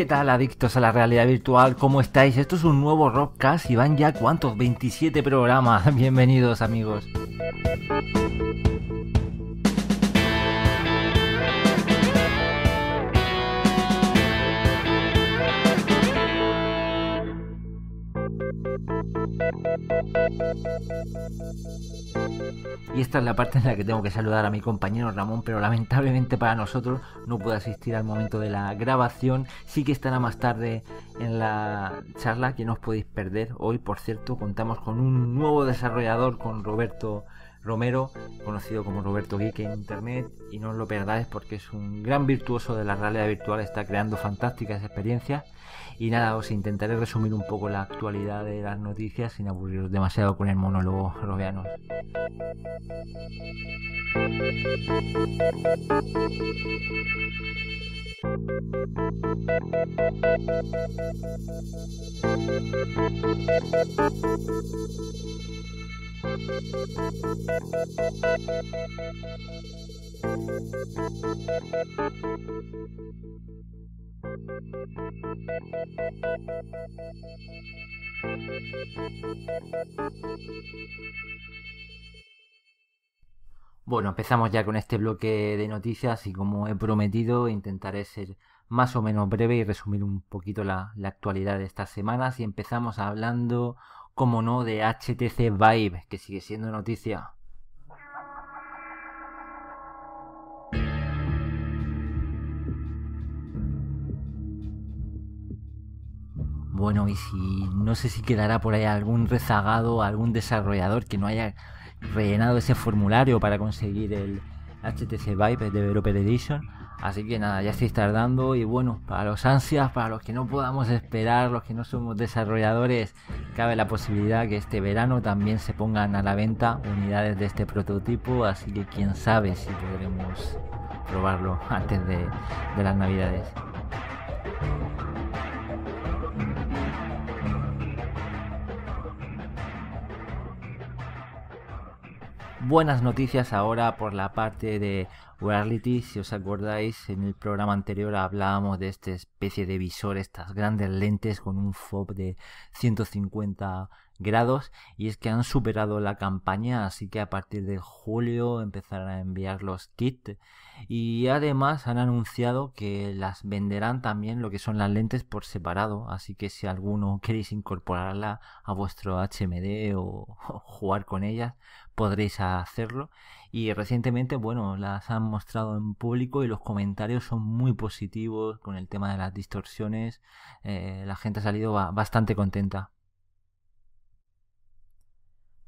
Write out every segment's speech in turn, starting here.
¿Qué tal adictos a la realidad virtual? ¿Cómo estáis? Esto es un nuevo Rockcast y van ya cuántos, 27 programas. Bienvenidos amigos. Y esta es la parte en la que tengo que saludar a mi compañero Ramón, pero lamentablemente para nosotros no puede asistir al momento de la grabación. Sí que estará más tarde en la charla que no os podéis perder. Hoy, por cierto, contamos con un nuevo desarrollador, con Roberto Romero, conocido como Roberto Geek en Internet, y no os lo perdáis porque es un gran virtuoso de la realidad virtual, está creando fantásticas experiencias y nada, os intentaré resumir un poco la actualidad de las noticias sin aburriros demasiado con el monólogo rodeano. Bueno, empezamos ya con este bloque de noticias y como he prometido intentaré ser más o menos breve y resumir un poquito la, actualidad de estas semanas y empezamos hablando, como no, de HTC Vive, que sigue siendo noticia. bueno, y si no sé si quedará por ahí algún rezagado, algún desarrollador que no haya rellenado ese formulario para conseguir el HTC Vive Developer Edition. Así que nada, ya estáis tardando y bueno, para los ansias, para los que no podamos esperar, los que no somos desarrolladores, cabe la posibilidad que este verano también se pongan a la venta unidades de este prototipo, así que quién sabe si podremos probarlo antes de las navidades. buenas noticias ahora por la parte de reality. Si os acordáis, en el programa anterior hablábamos de esta especie de visor, estas grandes lentes con un FOB de 150 grados y es que han superado la campaña, así que a partir de julio empezarán a enviar los kits y además han anunciado que las venderán también lo que son las lentes por separado, así que si alguno queréis incorporarla a vuestro HMD o, jugar con ellas, podréis hacerlo y recientemente bueno las han mostrado en público y los comentarios son muy positivos con el tema de las distorsiones eh, la gente ha salido bastante contenta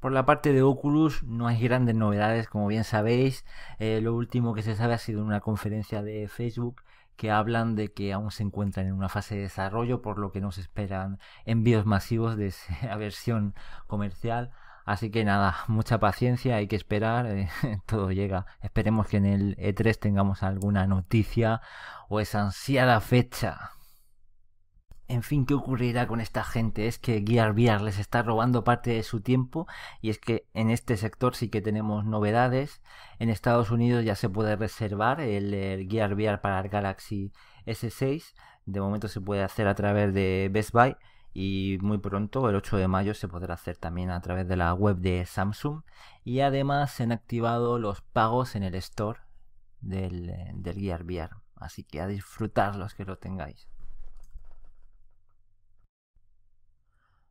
por la parte de Oculus no hay grandes novedades, como bien sabéis. Eh, lo último que se sabe ha sido en una conferencia de Facebook que hablan de que aún se encuentran en una fase de desarrollo, por lo que no se esperan envíos masivos de esa versión comercial. Así que nada, mucha paciencia, hay que esperar, eh, todo llega. Esperemos que en el E3 tengamos alguna noticia o esa ansiada fecha. En fin, ¿qué ocurrirá con esta gente? Es que Gear VR les está robando parte de su tiempo y es que en este sector sí que tenemos novedades. En Estados Unidos ya se puede reservar el, Gear VR para el Galaxy S6. De momento se puede hacer a través de Best Buy y muy pronto, el 8 de mayo, se podrá hacer también a través de la web de Samsung. Y además se han activado los pagos en el store del, del Gear VR. Así que a disfrutar los que lo tengáis.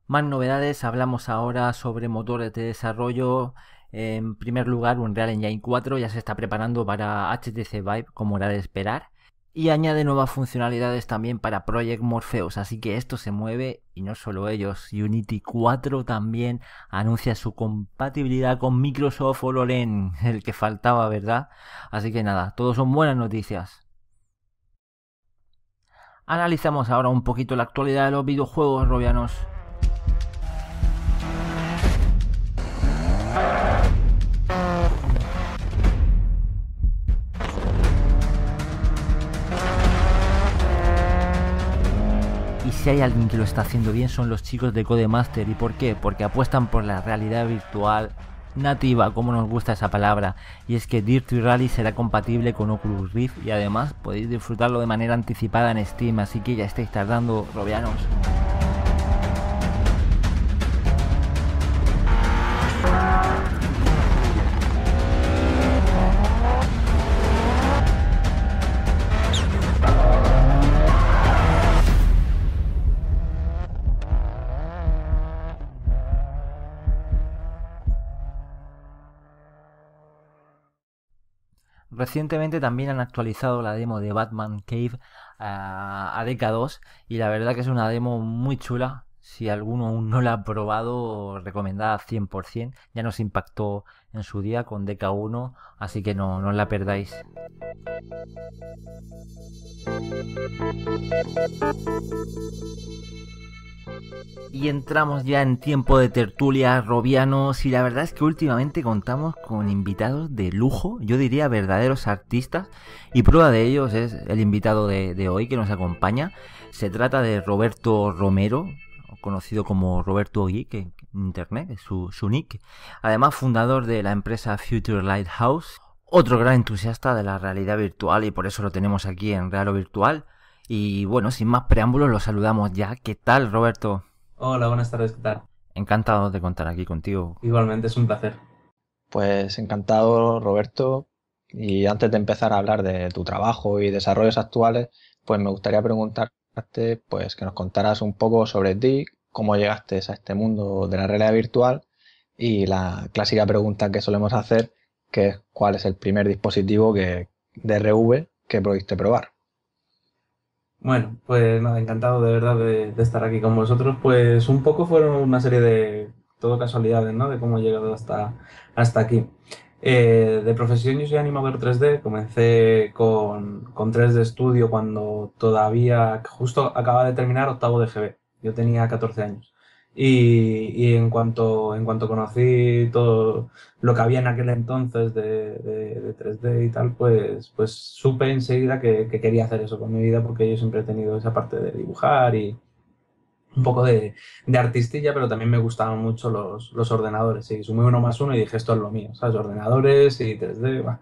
Más novedades, hablamos ahora sobre motores de desarrollo. En primer lugar, Unreal Engine 4 ya se está preparando para HTC Vive, como era de esperar. Y añade nuevas funcionalidades también para Project Morpheus, así que esto se mueve y no solo ellos. Unity 4 también anuncia su compatibilidad con Microsoft HoloLens, el que faltaba, ¿verdad? Así que nada, todo son buenas noticias. Analizamos ahora un poquito la actualidad de los videojuegos robianos. si hay alguien que lo está haciendo bien son los chicos de Codemaster. ¿Y por qué? Porque apuestan por la realidad virtual nativa, como nos gusta esa palabra, y es que Dirty Rally será compatible con Oculus Rift y además podéis disfrutarlo de manera anticipada en Steam, así que ya estáis tardando, robianos. Recientemente también han actualizado la demo de Batman Cave a, DK2 y la verdad que es una demo muy chula. Si alguno aún no la ha probado, recomendada 100%. Ya nos impactó en su día con DK1, así que no, no la perdáis. Y entramos ya en tiempo de tertulia, robianos, y la verdad es que últimamente contamos con invitados de lujo, yo diría verdaderos artistas, y prueba de ellos es el invitado de, hoy que nos acompaña. Se trata de Roberto Romero, conocido como Roberto Geek en internet, es su, su nick. Además, fundador de la empresa Future Lighthouse, otro gran entusiasta de la realidad virtual y por eso lo tenemos aquí en Real o Virtual. Y bueno, sin más preámbulos, los saludamos ya. ¿Qué tal, Roberto? Hola, buenas tardes, ¿qué tal? Encantado de contar aquí contigo. Igualmente, es un placer. Pues encantado, Roberto. Y antes de empezar a hablar de tu trabajo y desarrollos actuales, pues me gustaría preguntarte pues, que nos contaras un poco sobre ti, cómo llegaste a este mundo de la realidad virtual y la clásica pregunta que solemos hacer, que es cuál es el primer dispositivo que, de RV que pudiste probar. Bueno, pues nada, encantado de verdad de, estar aquí con vosotros. Pues un poco fueron una serie de todo casualidades, ¿no? De cómo he llegado hasta, hasta aquí. Eh, de profesión yo soy animador 3D, comencé con, con 3D Studio cuando todavía, justo acababa de terminar octavo de GB, yo tenía 14 años. Y, en, cuanto, en cuanto conocí todo lo que había en aquel entonces de, de, 3D y tal, pues, pues supe enseguida que, quería hacer eso con mi vida porque yo siempre he tenido esa parte de dibujar y un poco de, de artistilla, pero también me gustaban mucho los, ordenadores. Y sumé uno más uno y dije, esto es lo mío, ¿sabes? Ordenadores y 3D,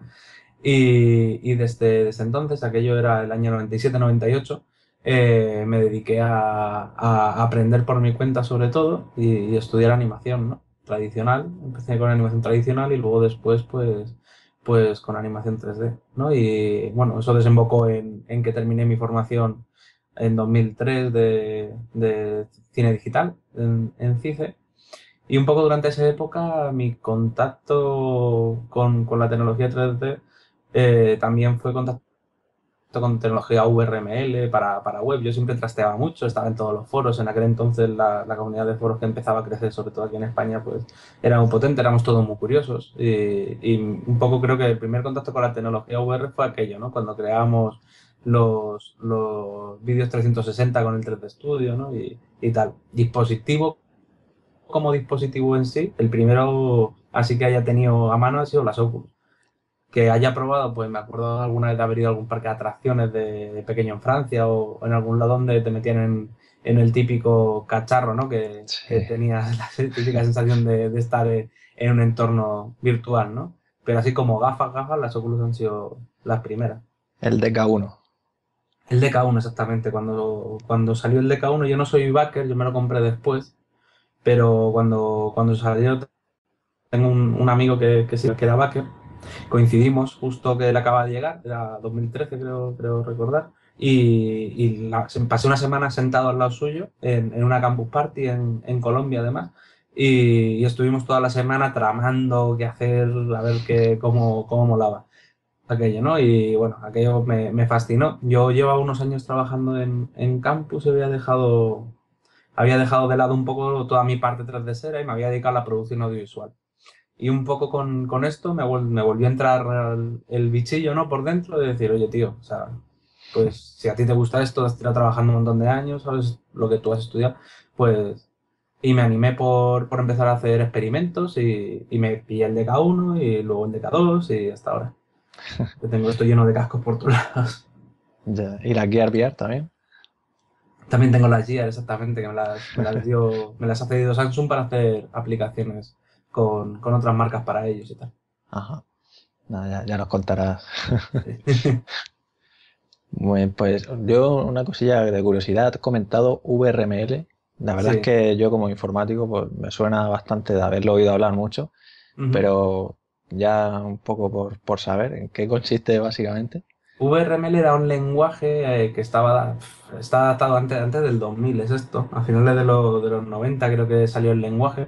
Y, desde, desde entonces, aquello era el año 97-98, eh, me dediqué a, aprender por mi cuenta sobre todo y, estudiar animación ¿no? tradicional. Empecé con animación tradicional y luego después pues, pues con animación 3D. ¿no? Y bueno, eso desembocó en, en que terminé mi formación en 2003 de, de cine digital en, CICE. Y un poco durante esa época mi contacto con, con la tecnología 3D eh, también fue contacto con tecnología VRML para, web. Yo siempre trasteaba mucho, estaba en todos los foros. En aquel entonces la, comunidad de foros que empezaba a crecer, sobre todo aquí en España, pues era muy potente, éramos todos muy curiosos. Y, un poco creo que el primer contacto con la tecnología VR fue aquello, ¿no? Cuando creamos los, los vídeos 360 con el 3D Studio, ¿no? Y, y tal. Dispositivo como dispositivo en sí, el primero así que haya tenido a mano ha sido las Oculus que haya probado, pues me acuerdo alguna vez de haber ido a algún parque de atracciones de, pequeño en Francia o, en algún lado donde te metían en, en el típico cacharro, ¿no? Que, tenía tenías la típica sensación de, estar en, un entorno virtual, ¿no? Pero así como gafas, gafas, las Oculus han sido las primeras. El DK1. El DK1, exactamente. Cuando, cuando salió el DK1, yo no soy backer, yo me lo compré después. Pero cuando, cuando salió, tengo un, amigo que, que, que era backer Coincidimos justo que él acaba de llegar, era 2013 creo, recordar, y, pasé una semana sentado al lado suyo en, una campus party en, Colombia además, y, estuvimos toda la semana tramando qué hacer, a ver qué, cómo, cómo molaba aquello, ¿no? Y bueno, aquello me, fascinó. Yo llevaba unos años trabajando en, campus y había dejado, había dejado de lado un poco toda mi parte tras de d e y me había dedicado a la producción audiovisual. Y un poco con, con esto me, volvió a entrar el, bichillo, ¿no? Por dentro de decir, oye, tío, o sea, pues si a ti te gusta esto, has estado trabajando un montón de años, sabes lo que tú has estudiado, pues... Y me animé por, por empezar a hacer experimentos y, y me pillé el DK1 y luego el DK2 y hasta ahora. tengo esto lleno de cascos por todos lados. ¿Y la Gear VR también? También tengo las Gear, exactamente, que me las, me las ha cedido Samsung para hacer aplicaciones con, otras marcas para ellos y tal. Ajá. ya, nos contarás. bueno, pues yo una cosilla de curiosidad, has comentado VRML. La verdad es que yo como informático pues, me suena bastante de haberlo oído hablar mucho, pero ya un poco por, saber en qué consiste básicamente. VRML era un lenguaje eh, que estaba está datado antes, antes del 2000, es esto. A finales de, de los 90 creo que salió el lenguaje,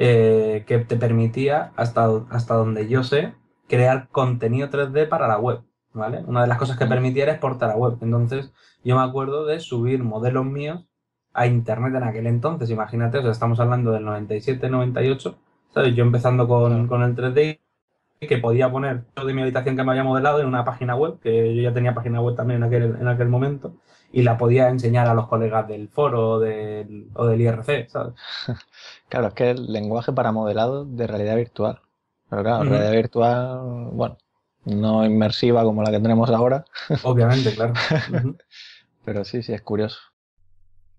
eh, que te permitía, hasta, hasta donde yo sé, crear contenido 3D para la web. ¿vale? Una de las cosas que permitía era exportar a web. Entonces, yo me acuerdo de subir modelos míos a internet en aquel entonces. Imagínate, o sea, estamos hablando del 97, 98, ¿sabes? Yo empezando con, el 3D y que podía poner todo de mi habitación que me había modelado en una página web, que yo ya tenía página web también en aquel, en aquel momento, y la podía enseñar a los colegas del foro o del, o del IRC, ¿sabes? Claro, es que el lenguaje para modelado de realidad virtual. Pero claro, realidad virtual, bueno, no inmersiva como la que tenemos ahora. Obviamente, claro. Pero sí, sí, es curioso.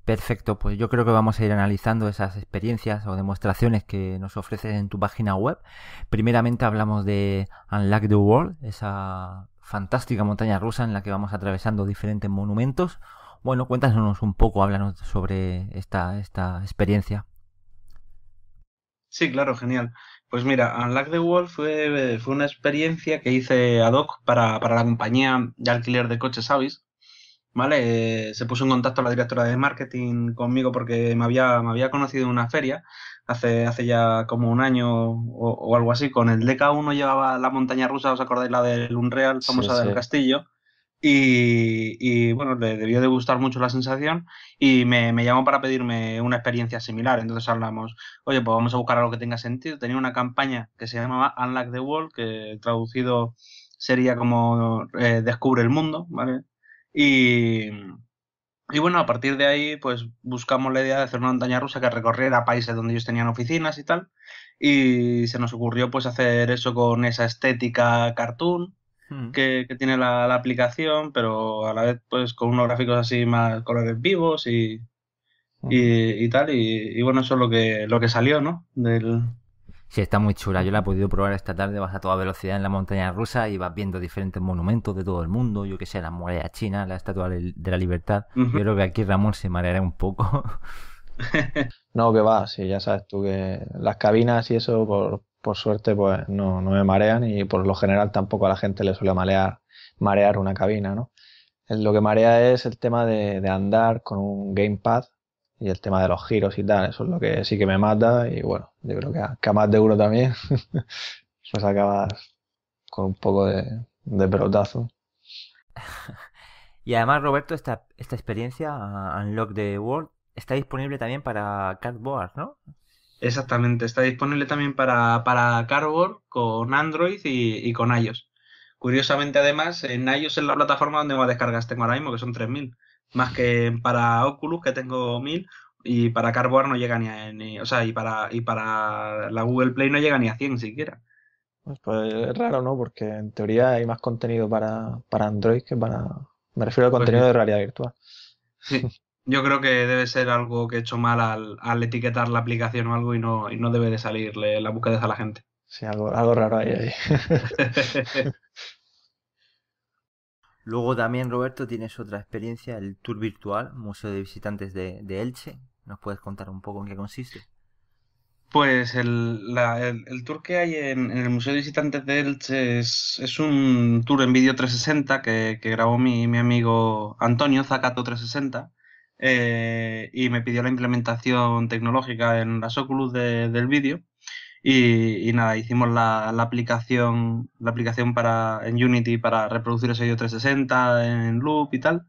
Perfecto, pues yo creo que vamos a ir analizando esas experiencias o demostraciones que nos ofreces en tu página web. Primeramente hablamos de Unlock the World, esa fantástica montaña rusa en la que vamos atravesando diferentes monumentos. Bueno, cuéntanos un poco, háblanos sobre esta, esta experiencia. Sí, claro, genial. Pues mira, Unlock the Wall fue, fue una experiencia que hice ad hoc para, para la compañía de alquiler de coches Avis, ¿vale? Eh, se puso en contacto la directora de marketing conmigo porque me había, conocido en una feria hace, hace ya como un año o, algo así. Con el DK1 llevaba la montaña rusa, ¿os acordáis? La del Unreal, famosa del castillo. Y, bueno, le debió de gustar mucho la sensación y me, llamó para pedirme una experiencia similar. Entonces hablamos, oye, pues vamos a buscar algo que tenga sentido. Tenía una campaña que se llamaba Unlock the World, que traducido sería como eh, Descubre el Mundo, ¿vale? Y, bueno, a partir de ahí, pues buscamos la idea de hacer una montaña rusa que recorriera países donde ellos tenían oficinas y tal. Y se nos ocurrió pues hacer eso con esa estética cartoon hmm. que, tiene la, aplicación, pero a la vez pues con unos gráficos así más colores vivos y, hmm. y, tal. Y, y, bueno, eso es lo que, lo que salió, ¿no? Del, Sí, está muy chula. Yo la he podido probar esta tarde. Vas a toda velocidad en la montaña rusa y vas viendo diferentes monumentos de todo el mundo. Yo que sé, la muralla china, la estatua de la libertad. Yo creo que aquí Ramón se mareará un poco. no, que va. Sí, ya sabes tú que las cabinas y eso, por, suerte, pues no, no me marean y por lo general tampoco a la gente le suele marear, marear una cabina, ¿no? Lo que marea es el tema de andar con un gamepad y el tema de los giros y tal. Eso es lo que sí que me mata y bueno yo creo que a, más de uno también, pues acabas con un poco de, pelotazo. Y además, Roberto, esta, esta experiencia, uh, Unlock the World, está disponible también para Cardboard, ¿no? Exactamente, está disponible también para, para Cardboard con Android y, y con iOS. Curiosamente, además, en iOS es la plataforma donde más descargas tengo ahora mismo, que son 3.000. Más que para Oculus, que tengo 1.000, y para Carboard no llega ni a... o sea, y para, y para la Google Play no llega ni a 100 siquiera. Pues, pues es raro, ¿no? Porque en teoría hay más contenido para, Android que para... Me refiero al pues contenido de realidad virtual. Sí. Yo creo que debe ser algo que he hecho mal al, etiquetar la aplicación o algo y no, no debe de salirle la búsqueda a la gente. Sí, algo, algo raro hay ahí. Luego también, Roberto, tienes otra experiencia, el tour virtual, Museo de Visitantes de Elche, ¿Nos puedes contar un poco en qué consiste? Pues el, tour que hay en, el Museo de Visitantes de Elche es, un tour en vídeo 360 que, grabó mi, amigo Antonio Zacato 360 eh, y me pidió la implementación tecnológica en las Oculus del vídeo. Y, nada, hicimos la, aplicación, la aplicación para, en Unity para reproducir ese vídeo 360 en loop y tal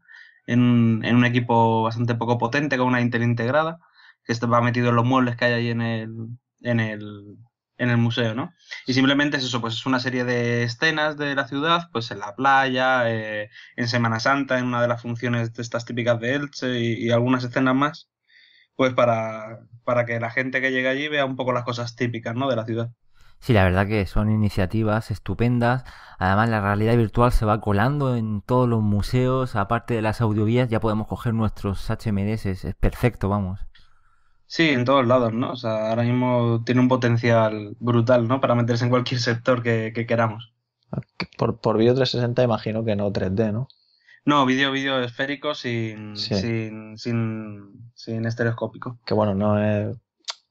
en, un equipo bastante poco potente, con una Intel integrada, que va metido en los muebles que hay ahí en el, en el, museo, ¿no? Y simplemente es eso, pues es una serie de escenas de la ciudad, pues en la playa, eh, en Semana Santa, en una de las funciones de estas típicas de Elche y, algunas escenas más, pues para, para, que la gente que llega allí vea un poco las cosas típicas, ¿no? De la ciudad. Sí, la verdad que son iniciativas estupendas. Además, la realidad virtual se va colando en todos los museos. Aparte de las audiovías, ya podemos coger nuestros HMDs. Es, perfecto, vamos. Sí, en todos lados, ¿no? O sea, ahora mismo tiene un potencial brutal, ¿no? Para meterse en cualquier sector que, queramos. Por, por vídeo 360 imagino que no 3D, ¿no? No, vídeo, esférico sin, sin, sin, sin estereoscópico. Que bueno, no es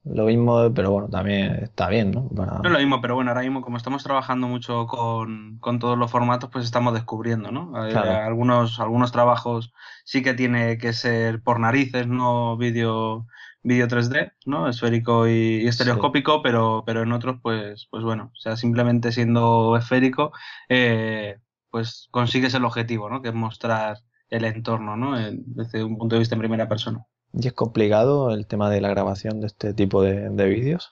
lo mismo, pero bueno, también está bien, ¿no? No es lo mismo, pero bueno, ahora mismo como estamos trabajando mucho con, todos los formatos, pues estamos descubriendo, ¿no? Eh, algunos, algunos trabajos sí que tiene que ser por narices, no vídeo vídeo 3D, ¿no? Esférico y, estereoscópico, pero, pero en otros, pues, pues bueno, sea, simplemente siendo esférico, eh, pues consigues el objetivo, ¿no? Que es mostrar el entorno, ¿no? desde un punto de vista en primera persona. ¿Y es complicado el tema de la grabación de este tipo de, vídeos?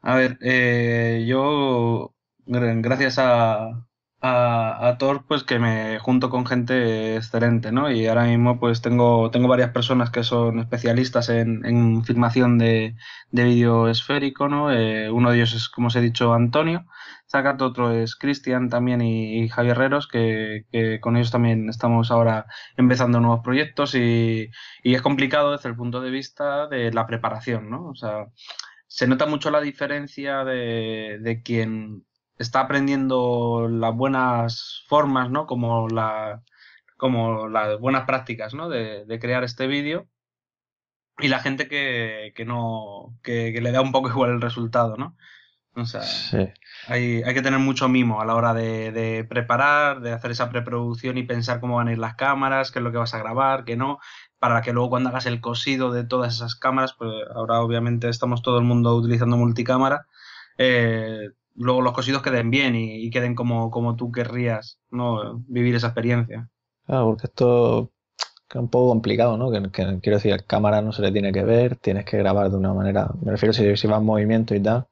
A ver, eh, yo, gracias a, a, a pues que me junto con gente excelente, ¿no? Y ahora mismo pues tengo, tengo varias personas que son especialistas en, en filmación de, de vídeo esférico, ¿no? Eh, uno de ellos es, como os he dicho, Antonio Zacato, otro es Cristian también y, Javier Herreros, que, con ellos también estamos ahora empezando nuevos proyectos y, y es complicado desde el punto de vista de la preparación, ¿no? O sea, se nota mucho la diferencia de, de quien está aprendiendo las buenas formas, ¿no? Como, las buenas prácticas, ¿no? De, crear este vídeo. Y la gente que, no. Que, le da un poco igual el resultado, ¿no? O sea, hay, que tener mucho mimo a la hora de, preparar, de hacer esa preproducción y pensar cómo van a ir las cámaras, qué es lo que vas a grabar, qué no, para que luego cuando hagas el cosido de todas esas cámaras, pues ahora obviamente estamos todo el mundo utilizando multicámara, eh, luego los cosidos queden bien y, queden como, como, tú querrías no vivir esa experiencia. Claro, porque esto es un poco complicado, ¿no? Que, quiero decir, cámara no se le tiene que ver, tienes que grabar de una manera, me refiero si, si vas en movimiento y tal.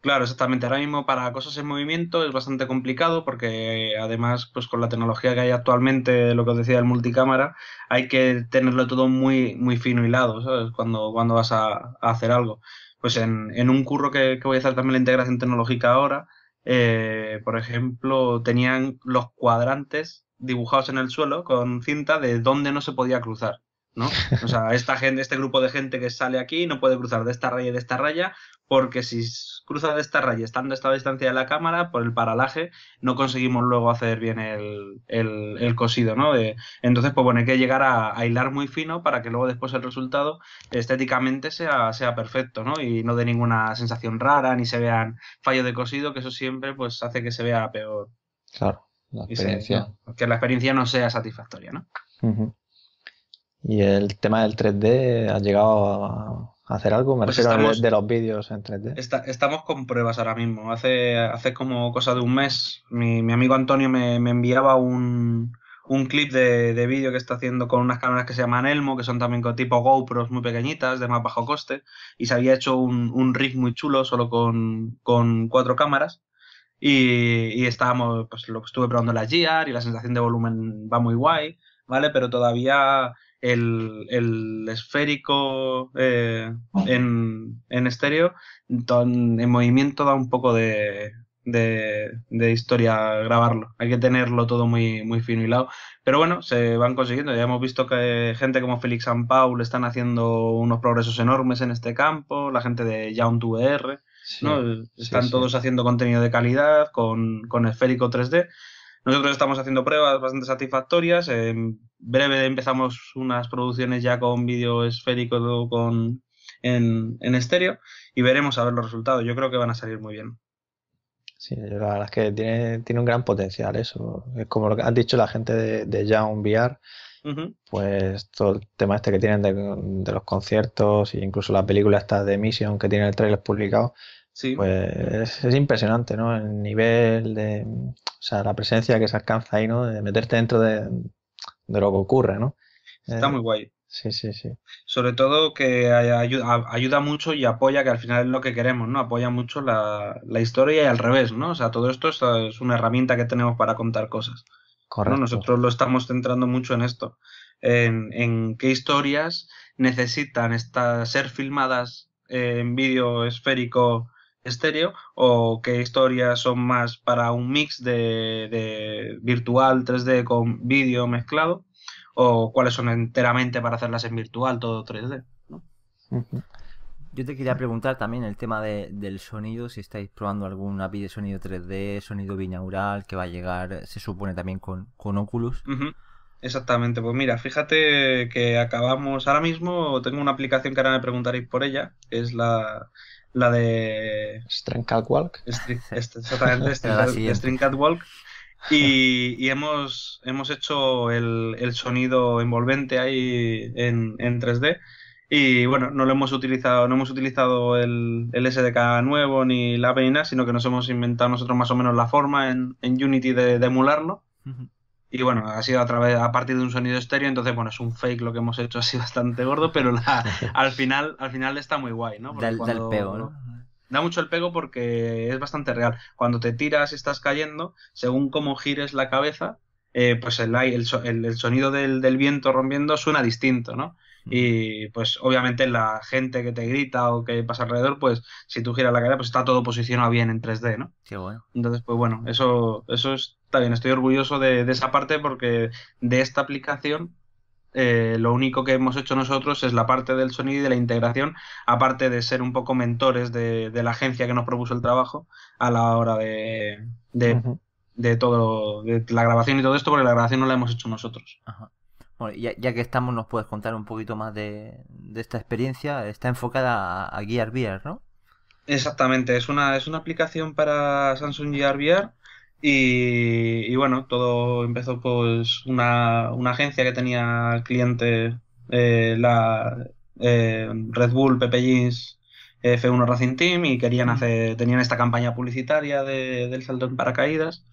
Claro, exactamente. Ahora mismo para cosas en movimiento es bastante complicado porque además, pues con la tecnología que hay actualmente, lo que os decía el multicámara, hay que tenerlo todo muy, muy fino hilado, ¿sabes? Cuando, cuando vas a hacer algo pues en, un curro que, que, voy a hacer también la integración tecnológica ahora, eh, por ejemplo, tenían los cuadrantes dibujados en el suelo con cinta de dónde no se podía cruzar. ¿no? O sea, esta gente, este grupo de gente que sale aquí no puede cruzar de esta raya y de esta raya porque si de esta raya estando a esta distancia de la cámara, por el paralaje, no conseguimos luego hacer bien el, cosido, ¿no? De, entonces, pues bueno, hay que llegar a, hilar muy fino para que luego después el resultado estéticamente sea, sea perfecto, ¿no? Y no dé ninguna sensación rara, ni se vean fallos de cosido, que eso siempre pues hace que se vea peor. Claro, la experiencia. que la experiencia no sea satisfactoria, ¿no? Y el tema del 3D ha llegado a hacer algo, me pues refiero de los vídeos en 3 estamos con pruebas ahora mismo. Hace, hace como cosa de un mes, mi, amigo Antonio me, enviaba un, clip de, vídeo que está haciendo con unas cámaras que se llaman Elmo, que son también con tipo GoPros muy pequeñitas, de más bajo coste, y se había hecho un, un muy chulo solo con, cuatro cámaras. Y, estábamos, pues lo estuve probando la GR y la sensación de volumen va muy guay, ¿vale? Pero todavía el, esférico eh, en, en, estéreo, en movimiento da un poco de, de, historia grabarlo. Hay que tenerlo todo muy, muy fino lado Pero bueno, se van consiguiendo. Ya hemos visto que gente como Félix San Paul están haciendo unos progresos enormes en este campo, la gente de Young ¿no? Están todos haciendo contenido de calidad con, con esférico 3D. Nosotros estamos haciendo pruebas bastante satisfactorias. En breve empezamos unas producciones ya con vídeo esférico con, en, estéreo y veremos a ver los resultados. Yo creo que van a salir muy bien. Sí, la verdad es que tiene, tiene un gran potencial eso. Es como lo que han dicho la gente de, de VR, pues todo el tema este que tienen de, los conciertos e incluso la película esta de Mission que tiene el trailer publicado, pues es impresionante, ¿no? El nivel de. O sea, la presencia que se alcanza ahí, ¿no? De meterte dentro de, lo que ocurre, ¿no? Está eh, muy guay. Sí, sí, sí. Sobre todo que ayuda, mucho y apoya, que al final es lo que queremos, ¿no? Apoya mucho la, historia y al revés, ¿no? O sea, todo esto es una herramienta que tenemos para contar cosas. Correcto. Nosotros lo estamos centrando mucho en esto. En, qué historias necesitan estar ser filmadas eh, en vídeo esférico estéreo o qué historias son más para un mix de, virtual 3D con vídeo mezclado o cuáles son enteramente para hacerlas en virtual, todo 3D. ¿no? Yo te quería preguntar también el tema del sonido, si estáis probando algún API de sonido 3D, sonido binaural que va a llegar, se supone también con, con Oculus. Exactamente, pues mira, fíjate que acabamos ahora mismo, tengo una aplicación que ahora me preguntaréis por ella, es la la de... String Catwalk. Este, exactamente, String, Catwalk. Y, hemos, hemos hecho el, sonido envolvente ahí en, 3D. Y bueno, no lo hemos utilizado, no hemos utilizado el, el SDK nuevo ni la API, sino que nos hemos inventado nosotros más o menos la forma en, Unity de, de emularlo. Y bueno, ha sido a través, a partir de un sonido estéreo, entonces bueno, es un fake lo que hemos hecho así bastante gordo, pero al final, al final está muy guay, ¿no? da, pego, ¿no? Da mucho el pego porque es bastante real. Cuando te tiras y estás cayendo, según cómo gires la cabeza, eh, pues el, el, el sonido del, del, viento rompiendo suena distinto, ¿no? Y pues obviamente la gente que te grita o que pasa alrededor, pues si tú giras la cara, pues está todo posicionado bien en 3D, ¿no? Qué bueno. Entonces, pues bueno, eso, eso está bien. Estoy orgulloso de, esa parte porque de esta aplicación eh, lo único que hemos hecho nosotros es la parte del sonido y de la integración, aparte de ser un poco mentores de, de la agencia que nos propuso el trabajo a la hora de, de, de todo, de la grabación y todo esto, porque la grabación no la hemos hecho nosotros. Ajá. Bueno, ya, que estamos, nos puedes contar un poquito más de, esta experiencia. Está enfocada a, Gear VR, ¿no? Exactamente, es una, es una aplicación para Samsung Gear VR. Y, bueno, todo empezó pues una, agencia que tenía al cliente eh, la eh, Red Bull, Pepe F1 Racing Team y querían mm. hacer, tenían esta campaña publicitaria de, del salto en paracaídas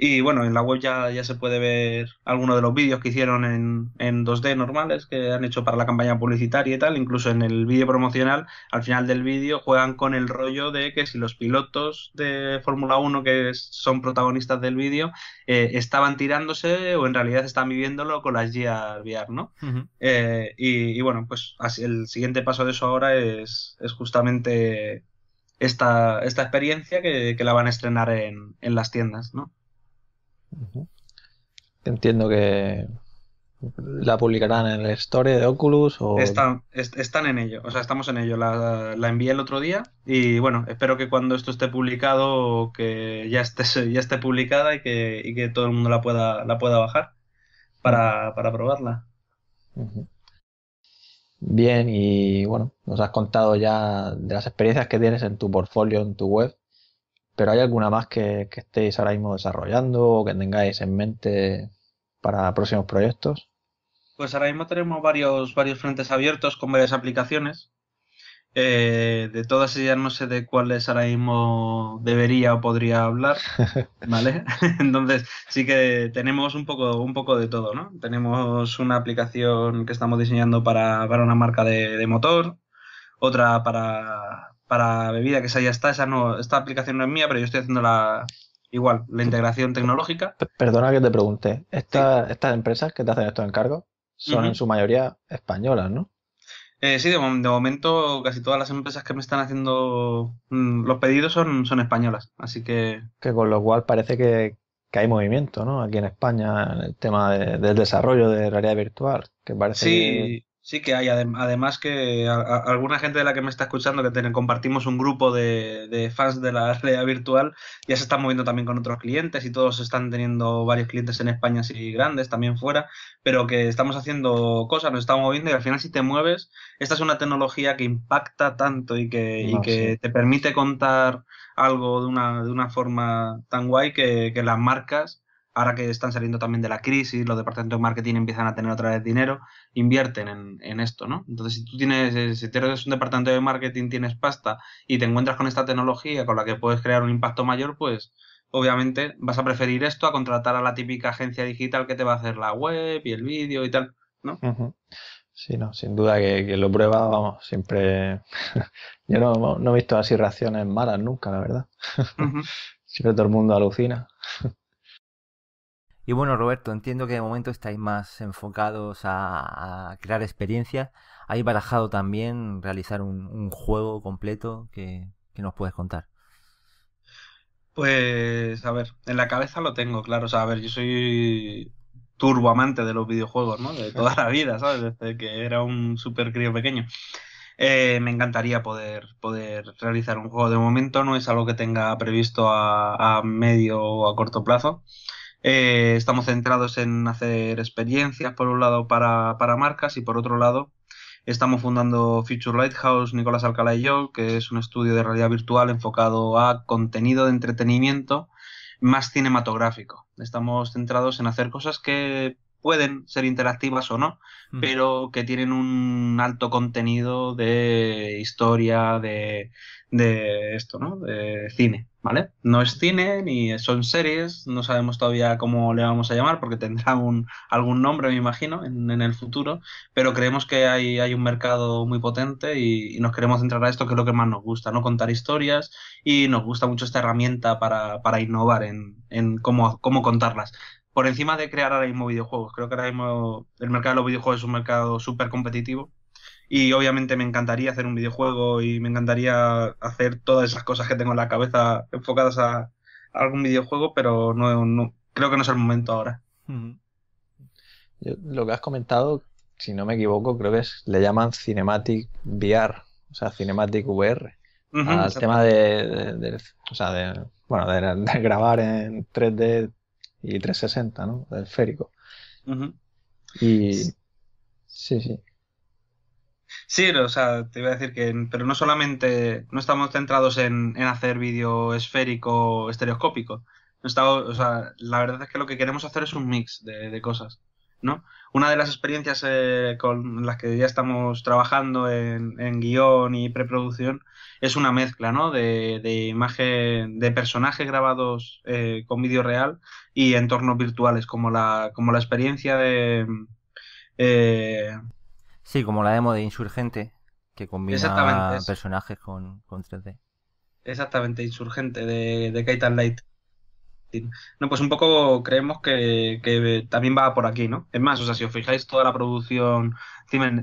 y bueno, en la web ya, se puede ver algunos de los vídeos que hicieron en, 2D normales que han hecho para la campaña publicitaria y tal. Incluso en el vídeo promocional, al final del vídeo, juegan con el rollo de que si los pilotos de Fórmula 1 que son protagonistas del vídeo eh, estaban tirándose o en realidad están viviéndolo con las guías VR, ¿no? Eh, y, bueno, pues el siguiente paso de eso ahora es, es justamente esta, esta experiencia que, la van a estrenar en, en las tiendas, ¿no? Entiendo que la publicarán en el story de Oculus o... Están, están en ello, o sea, estamos en ello. La, la, envié el otro día y bueno, espero que cuando esto esté publicado, que ya esté, ya esté publicada y que, todo el mundo la pueda, la pueda bajar para, probarla. Bien, y bueno, nos has contado ya de las experiencias que tienes en tu portfolio, en tu web pero ¿hay alguna más que, estéis ahora mismo desarrollando o que tengáis en mente para próximos proyectos? Pues ahora mismo tenemos varios, varios frentes abiertos con varias aplicaciones. Eh, de todas ellas no sé de cuáles ahora mismo debería o podría hablar, ¿vale? Entonces sí que tenemos un poco, un poco de todo, ¿no? Tenemos una aplicación que estamos diseñando para, una marca de motor, otra para, para bebida, que esa ya está, esa no, esta aplicación no es mía, pero yo estoy haciendo la igual, la integración tecnológica. perdona que te pregunte, estas empresas que te hacen estos encargos son en su mayoría españolas, ¿no? Eh, sí, de, momento casi todas las empresas que me están haciendo mm, los pedidos son, son españolas, así que... Que con lo cual parece que, hay movimiento, ¿no? Aquí en España, en el tema del desarrollo de realidad virtual, que parece Sí que hay, además que alguna gente de la que me está escuchando, que compartimos un grupo de, fans de la realidad virtual, ya se están moviendo también con otros clientes y todos están teniendo varios clientes en España, sí, grandes, también fuera, pero que estamos haciendo cosas, nos estamos moviendo y al final si te mueves, esta es una tecnología que impacta tanto y que, te permite contar algo de una, de una forma tan guay que, que las marcas ahora que están saliendo también de la crisis, los departamentos de marketing empiezan a tener otra vez dinero, invierten en, esto, ¿no? Entonces, si tú tienes, eh, si tienes un departamento de marketing, tienes pasta y te encuentras con esta tecnología con la que puedes crear un impacto mayor, pues obviamente vas a preferir esto a contratar a la típica agencia digital que te va a hacer la web y el vídeo y tal, ¿no? Sí, no, sin duda que, lo prueba, vamos, siempre... Yo no, he visto así reacciones malas nunca, la verdad. siempre todo el mundo alucina. Y bueno, Roberto, entiendo que de momento estáis más enfocados a, crear experiencias. Hay barajado también realizar un, juego completo que, nos puedes contar. Pues, a ver, en la cabeza lo tengo, claro. O sea, a ver, yo soy turbo amante de los videojuegos, ¿no? De toda la vida, ¿sabes? Desde que era un super crío pequeño. Eh, me encantaría poder, poder realizar un juego. De momento no es algo que tenga previsto a medio o a corto plazo. Eh, estamos centrados en hacer experiencias, por un lado, para, para marcas y por otro lado, estamos fundando Future Lighthouse, Nicolás Alcalá y yo, que es un estudio de realidad virtual enfocado a contenido de entretenimiento más cinematográfico. Estamos centrados en hacer cosas que pueden ser interactivas o no, pero que tienen un alto contenido de historia, de, esto, ¿no? De cine, ¿vale? No es cine, ni son series, no sabemos todavía cómo le vamos a llamar, porque tendrá un, algún nombre, me imagino, en, en el futuro, pero creemos que hay, hay un mercado muy potente y, nos queremos centrar a esto, que es lo que más nos gusta, ¿no? Contar historias y nos gusta mucho esta herramienta para, innovar en, cómo, cómo contarlas por encima de crear ahora mismo videojuegos. Creo que ahora mismo el mercado de los videojuegos es un mercado súper competitivo y obviamente me encantaría hacer un videojuego y me encantaría hacer todas esas cosas que tengo en la cabeza enfocadas a, algún videojuego, pero no, creo que no es el momento ahora. Mm. lo que has comentado, si no me equivoco, creo que es, le llaman Cinematic VR, o sea, Cinematic VR, el al tema de, bueno, de, grabar en 3D y 360, ¿no? esférico. Y. Sí, sí. Sí, o sea, te iba a decir que, pero no solamente, no estamos centrados en, hacer vídeo esférico estereoscópico. No estamos, o sea, la verdad es que lo que queremos hacer es un mix de, cosas, ¿no? Una de las experiencias eh, con las que ya estamos trabajando en, en guión y preproducción es una mezcla, ¿no? De, imagen, de personajes grabados eh, con vídeo real y entornos virtuales, como la, como la experiencia de... Eh... Sí, como la demo de Insurgente, que combina personajes con, 3D. Exactamente, Insurgente, de, de Light. No, pues un poco creemos que, también va por aquí, ¿no? Es más, o sea, si os fijáis, toda la producción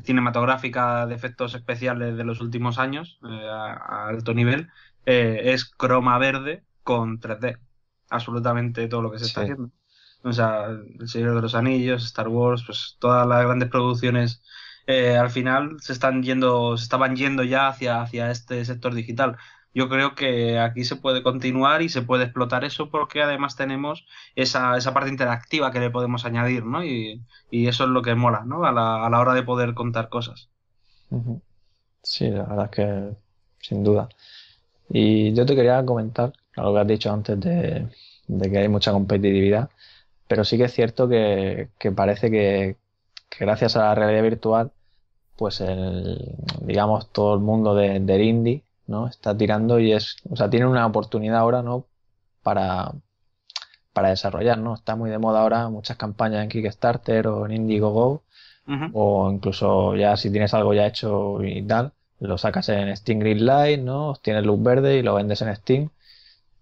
cinematográfica de efectos especiales de los últimos años, eh, a, alto nivel, eh, es croma verde con 3D. Absolutamente todo lo que se está haciendo. O sea, El Señor de los Anillos, Star Wars, pues todas las grandes producciones eh, al final se están yendo, estaban yendo ya hacia, hacia este sector digital yo creo que aquí se puede continuar y se puede explotar eso porque además tenemos esa, esa parte interactiva que le podemos añadir, ¿no? Y, y eso es lo que mola, ¿no? A la, a la hora de poder contar cosas. Sí, la verdad es que sin duda. Y yo te quería comentar algo que has dicho antes de, que hay mucha competitividad, pero sí que es cierto que, parece que, gracias a la realidad virtual, pues digamos, todo el mundo de, del indie ¿no? Está tirando y es, o sea, tiene una oportunidad ahora, ¿no? Para, para desarrollar, ¿no? Está muy de moda ahora muchas campañas en Kickstarter o en Indiegogo, o incluso ya si tienes algo ya hecho y tal, lo sacas en Steam Greenlight, ¿no? Tienes luz verde y lo vendes en Steam.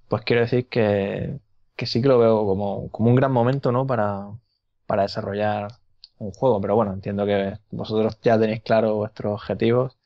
Pues quiero decir que, sí que lo veo como, un gran momento, ¿no? Para, para desarrollar un juego, pero bueno, entiendo que vosotros ya tenéis claro vuestros objetivos,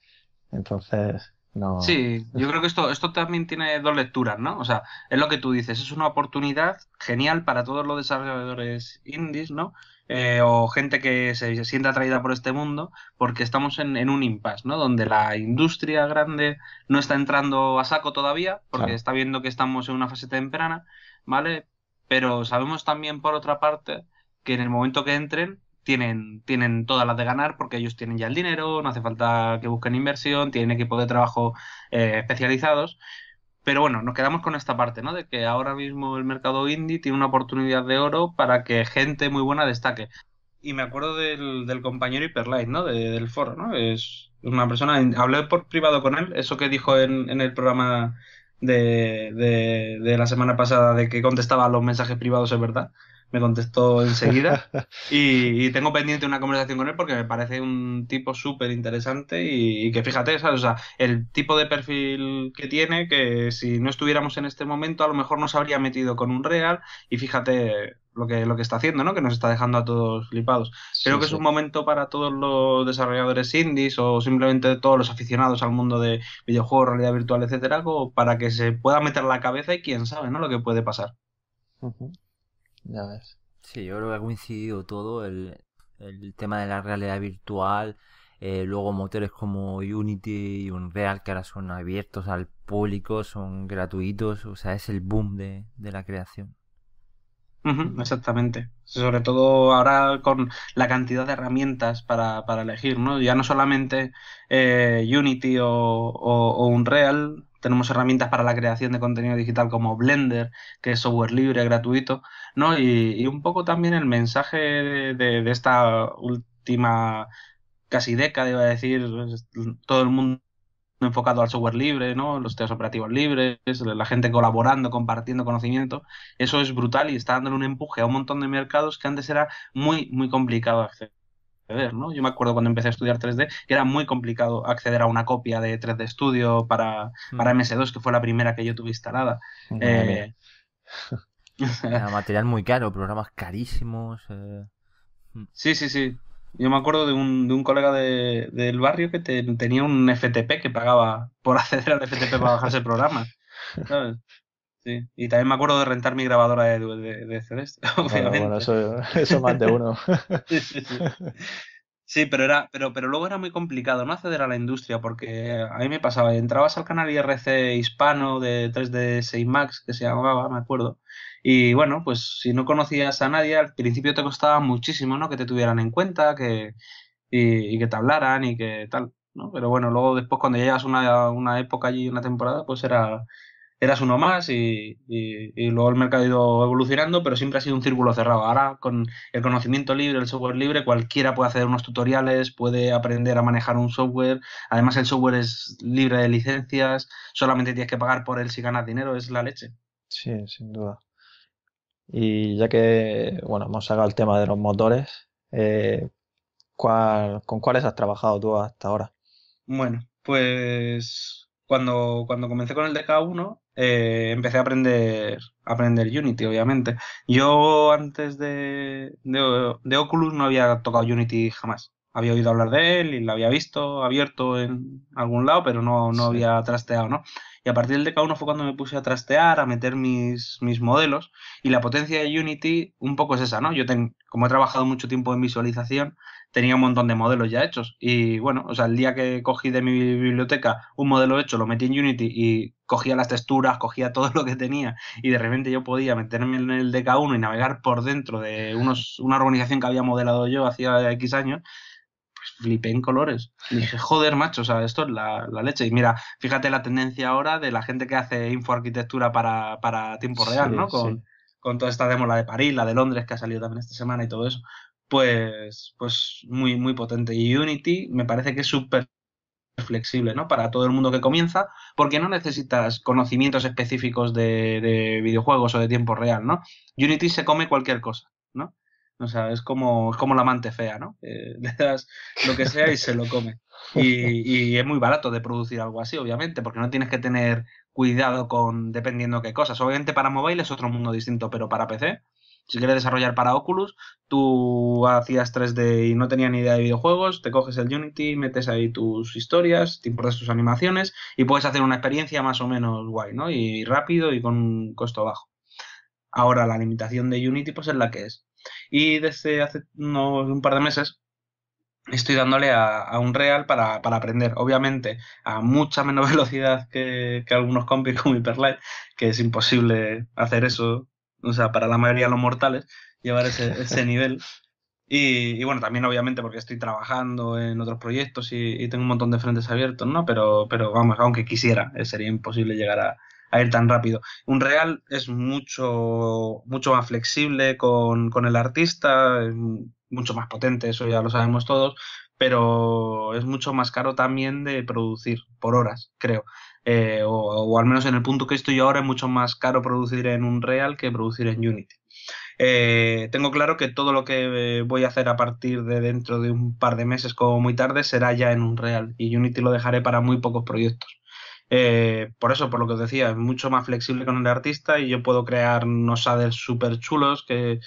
entonces no. Sí, yo creo que esto, esto también tiene dos lecturas, ¿no? O sea, es lo que tú dices, es una oportunidad genial para todos los desarrolladores indies, ¿no? Eh, o gente que se, sienta atraída por este mundo, porque estamos en, un impasse, ¿no? Donde la industria grande no está entrando a saco todavía, porque está viendo que estamos en una fase temprana, ¿vale? Pero sabemos también, por otra parte, que en el momento que entren, tienen, tienen todas las de ganar porque ellos tienen ya el dinero, no hace falta que busquen inversión, tienen equipos de trabajo eh, especializados. Pero bueno, nos quedamos con esta parte, ¿no? De que ahora mismo el mercado indie tiene una oportunidad de oro para que gente muy buena destaque. Y me acuerdo del, compañero Hyperlight, ¿no? del foro, ¿no? Es una persona, hablé por privado con él, eso que dijo en, el programa de, la semana pasada de que contestaba los mensajes privados, es verdad me contestó enseguida y, tengo pendiente una conversación con él porque me parece un tipo súper interesante y, que fíjate, ¿sabes? O sea, el tipo de perfil que tiene que si no estuviéramos en este momento a lo mejor nos habría metido con un Real y fíjate lo que, lo que está haciendo, ¿no? Que nos está dejando a todos flipados. Creo que es un momento para todos los desarrolladores indies o simplemente todos los aficionados al mundo de videojuegos, realidad virtual, etcétera, para que se pueda meter la cabeza y quién sabe, ¿no? Lo que puede pasar. Sí, yo creo que ha coincidido todo el, tema de la realidad virtual, eh, luego motores como Unity y Unreal que ahora son abiertos al público, son gratuitos, o sea, es el boom de, la creación. exactamente. Sobre todo ahora con la cantidad de herramientas para, para elegir, ¿no? Ya no solamente eh, Unity o, o Unreal, tenemos herramientas para la creación de contenido digital como Blender, que es software libre, gratuito, ¿no? Y, un poco también el mensaje de, esta última casi década, iba a decir, todo el mundo enfocado al software libre, ¿no? los teos operativos libres, la gente colaborando, compartiendo conocimiento. Eso es brutal y está dándole un empuje a un montón de mercados que antes era muy, muy complicado acceder. Yo me acuerdo cuando empecé a estudiar 3D que era muy complicado acceder a una copia de 3D Studio para, para MS2, mm. que fue la primera que yo tuve instalada. Eh, era material muy caro, programas carísimos. Eh. Mm. Sí, sí, sí. Yo me acuerdo de un, colega del barrio que tenía un FTP que pagaba por acceder al FTP para bajarse el programa. ¿sabes? Y también me acuerdo de rentar mi grabadora de, de, Bueno, eso, más de uno. sí, pero, era, pero, pero luego era muy complicado no acceder a la industria porque a mí me pasaba, entrabas al canal IRC hispano de 3D6 Max, que se llamaba, me acuerdo, y bueno, pues si no conocías a nadie, al principio te costaba muchísimo ¿no? que te tuvieran en cuenta que, y, que te hablaran y que tal. Pero bueno, luego después cuando llegas una, una época allí, una temporada, pues era, eras uno más y, luego el mercado ha ido evolucionando, pero siempre ha sido un círculo cerrado. Ahora con el conocimiento libre, el software libre, cualquiera puede hacer unos tutoriales, puede aprender a manejar un software. Además el software es libre de licencias, solamente tienes que pagar por él si ganas dinero, es la leche. Sí, sin duda. Y ya que, bueno, hemos sacado el tema de los motores, eh, ¿con cuáles has trabajado tú hasta ahora? Bueno, pues cuando, cuando comencé con el DK1, eh, empecé a aprender, aprender Unity, obviamente. Yo antes de, de Oculus no había tocado Unity jamás había oído hablar de él y lo había visto abierto en algún lado, pero no, no había trasteado, ¿no? Y a partir del DK1 fue cuando me puse a trastear, a meter mis, mis modelos. Y la potencia de Unity un poco es esa, ¿no? Yo, como he trabajado mucho tiempo en visualización, tenía un montón de modelos ya hechos. Y bueno, o sea, el día que cogí de mi biblioteca un modelo hecho, lo metí en Unity y cogía las texturas, cogía todo lo que tenía y de repente yo podía meterme en el DK1 y navegar por dentro de unos, una organización que había modelado yo hacía X años, flipé en colores. Y dije, joder, macho, o sea, esto es la, la, leche. Y mira, fíjate la tendencia ahora de la gente que hace infoarquitectura para, para tiempo real, ¿no? Con, con toda esta demo, la de París, la de Londres, que ha salido también esta semana y todo eso. Pues, pues muy, muy potente. Y Unity me parece que es súper flexible, ¿no? Para todo el mundo que comienza, porque no necesitas conocimientos específicos de videojuegos o de tiempo real, ¿no? Unity se come cualquier cosa, ¿no? O sea, es como, es como la mante fea, ¿no? le das lo que sea y se lo come. Y, es muy barato de producir algo así, obviamente, porque no tienes que tener cuidado con dependiendo qué cosas. Obviamente para mobile es otro mundo distinto, pero para PC, si quieres desarrollar para Oculus, tú hacías 3D y no tenías ni idea de videojuegos, te coges el Unity, metes ahí tus historias, te importas tus animaciones y puedes hacer una experiencia más o menos guay, ¿no? Y rápido y con un costo bajo. Ahora la limitación de Unity pues es la que es. Y desde hace un par de meses estoy dándole a, a un real para, para, aprender. Obviamente, a mucha menos velocidad que, que algunos compis con Hyperlight, que es imposible hacer eso, o sea, para la mayoría de los mortales, llevar ese, ese nivel. Y, bueno, también obviamente porque estoy trabajando en otros proyectos y, y, tengo un montón de frentes abiertos, ¿no? Pero, pero vamos, aunque quisiera, eh, sería imposible llegar a, a ir tan rápido. Un real es mucho, mucho más flexible con, el artista, mucho más potente, eso ya lo sabemos todos, pero es mucho más caro también de producir por horas, creo. Eh, o, al menos en el punto que estoy ahora es mucho más caro producir en un real que producir en Unity. Eh, tengo claro que todo lo que voy a hacer a partir de dentro de un par de meses como muy tarde será ya en un real y Unity lo dejaré para muy pocos proyectos. Eh, por eso, por lo que os decía, es mucho más flexible con el artista y yo puedo crear unos shaders súper chulos que,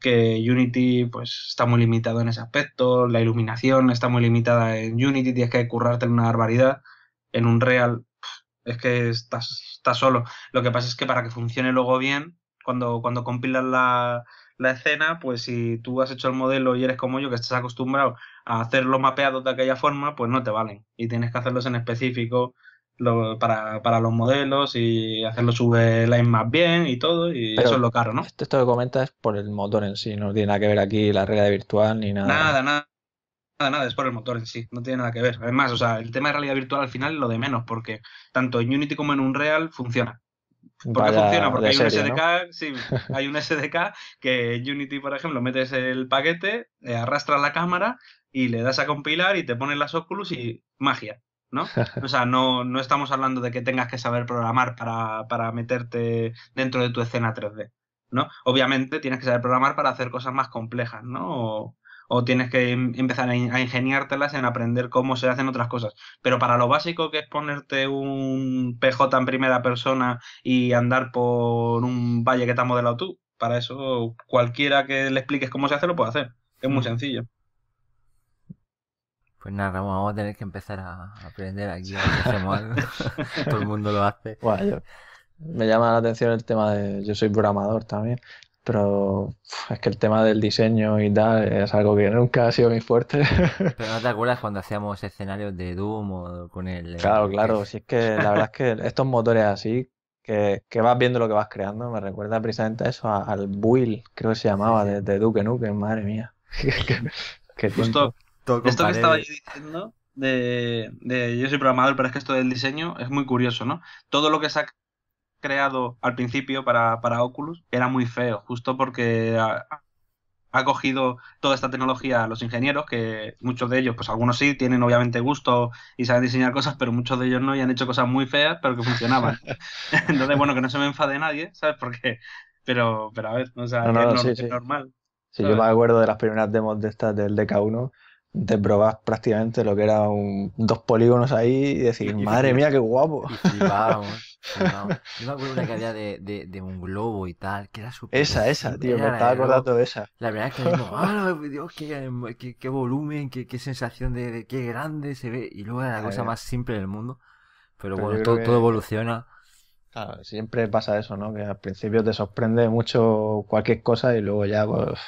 que Unity pues está muy limitado en ese aspecto, la iluminación está muy limitada en Unity, tienes que currarte en una barbaridad, en un Real es que estás, solo. Lo que pasa es que para que funcione luego bien, cuando, cuando compilas la, la, escena, pues si tú has hecho el modelo y eres como yo, que estás acostumbrado a hacerlo mapeado de aquella forma, pues no te valen. Y tienes que hacerlos en específico lo, para, para, los modelos y hacerlo su line más bien y todo, y eso es lo caro, ¿no? Esto, que comentas es por el motor en sí, no tiene nada que ver aquí la realidad virtual ni nada. Nada, nada. Nada, nada, es por el motor en sí, no tiene nada que ver. Además, o sea, el tema de realidad virtual al final es lo de menos, porque tanto en Unity como en Unreal funciona. ¿Por qué funciona? Porque hay un, SDK, sí, hay un SDK que en Unity, por ejemplo, metes el paquete, eh, arrastras la cámara y le das a compilar y te pones las Oculus y magia. ¿no? O sea, no, no estamos hablando de que tengas que saber programar para, para meterte dentro de tu escena 3D, ¿no? Obviamente tienes que saber programar para hacer cosas más complejas, ¿no? O, o tienes que em, empezar a, ingeniártelas en aprender cómo se hacen otras cosas. Pero para lo básico que es ponerte un PJ en primera persona y andar por un valle que te has modelado tú, para eso cualquiera que le expliques cómo se hace lo puede hacer. Es muy mm. sencillo. Pues nada, vamos a tener que empezar a aprender aquí. Todo el mundo lo hace. me llama la atención el tema de. Yo soy programador también, pero es que el tema del diseño y tal es algo que nunca ha sido mi fuerte. Pero no te acuerdas cuando hacíamos escenarios de Doom o con el. Eh, claro, claro. Si es que la verdad es que estos motores así, que, vas viendo lo que vas creando, me recuerda precisamente a eso, al Build, creo que se llamaba, De, Duke Nukem, madre mía. que, esto que estaba diciendo de, yo soy programador, pero es que esto del diseño es muy curioso, ¿no? Todo lo que se ha creado al principio para, para Oculus era muy feo, justo porque ha, cogido toda esta tecnología a los ingenieros, que muchos de ellos, pues algunos sí, tienen obviamente gusto y saben diseñar cosas, pero muchos de ellos no y han hecho cosas muy feas, pero que funcionaban. Entonces, bueno, que no se me enfade nadie, ¿sabes? Porque, pero, pero a ver, no, es, normal. sí, yo me acuerdo de las primeras demos de estas del DK1, te probás prácticamente lo que eran un, dos polígonos ahí y decir, madre mía, qué guapo. Y vamos, Yo me acuerdo una que había de, de, un globo y tal, que era súper... Esa, esa, tío, me estaba acordando de esa. La verdad es que digo, ¡ah, Dios, qué, qué, volumen, qué, qué sensación de, qué grande se ve! Y luego era la ah, cosa más simple del mundo. Pero, bueno, todo, todo evoluciona. Claro, siempre pasa eso, ¿no? Que al principio te sorprende mucho cualquier cosa y luego ya, pues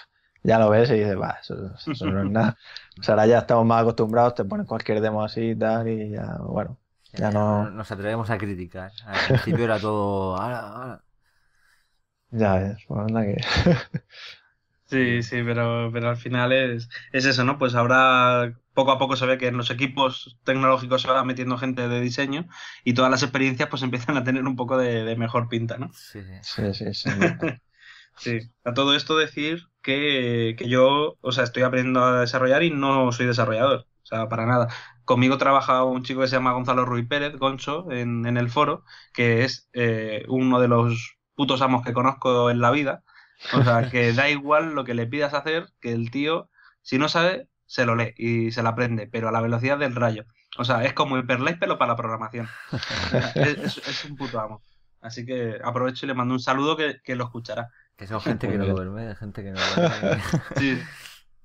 ya lo ves y dices, va, eso, no es nada. O sea, ahora ya estamos más acostumbrados, te ponen cualquier demo así y tal, y ya, bueno, ya, no... Nos atrevemos a criticar. Al principio era todo, ahora, ahora. Ya ves, pues anda que... Sí, sí, pero, pero al final es, es eso, ¿no? Pues ahora poco a poco se ve que en los equipos tecnológicos se va metiendo gente de diseño y todas las experiencias pues empiezan a tener un poco de, mejor pinta, ¿no? sí, sí. sí, sí Sí, a todo esto decir que, yo, o sea, estoy aprendiendo a desarrollar y no soy desarrollador, o sea, para nada. Conmigo trabaja un chico que se llama Gonzalo Ruiz Pérez, Goncho, en, en el foro, que es eh, uno de los putos amos que conozco en la vida. O sea, que da igual lo que le pidas hacer, que el tío, si no sabe, se lo lee y se lo aprende, pero a la velocidad del rayo. O sea, es como Hyperlight, pero para la programación. es, es, un puto amo. Así que aprovecho y le mando un saludo que lo escuchará. Que son gente que no duerme, gente que no duerme.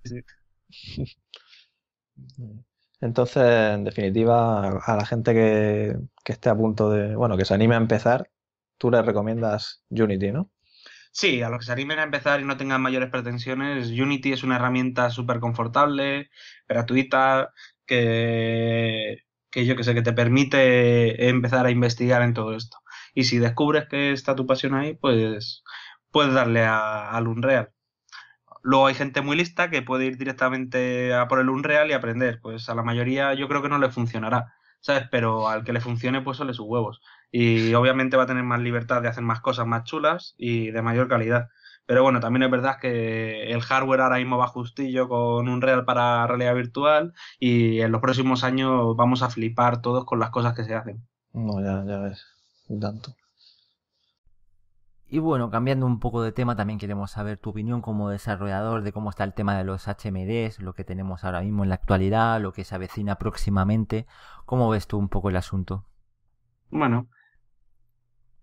sí. Entonces, en definitiva, a la gente que, que, esté a punto de, bueno, que se anime a empezar, tú le recomiendas Unity, ¿no? Sí, a los que se animen a empezar y no tengan mayores pretensiones, Unity es una herramienta súper confortable, gratuita, que, que yo que sé, que te permite empezar a investigar en todo esto. Y si descubres que está tu pasión ahí, pues puedes darle a, al Unreal. Luego hay gente muy lista que puede ir directamente a por el Unreal y aprender. Pues a la mayoría yo creo que no le funcionará, ¿sabes? Pero al que le funcione, pues sale sus huevos. Y obviamente va a tener más libertad de hacer más cosas más chulas y de mayor calidad. Pero bueno, también es verdad que el hardware ahora mismo va justillo con Unreal para realidad virtual y en los próximos años vamos a flipar todos con las cosas que se hacen. No, ya, ves, tanto. Y bueno, cambiando un poco de tema, también queremos saber tu opinión como desarrollador de cómo está el tema de los HMDs, lo que tenemos ahora mismo en la actualidad, lo que se avecina próximamente. ¿Cómo ves tú un poco el asunto? Bueno,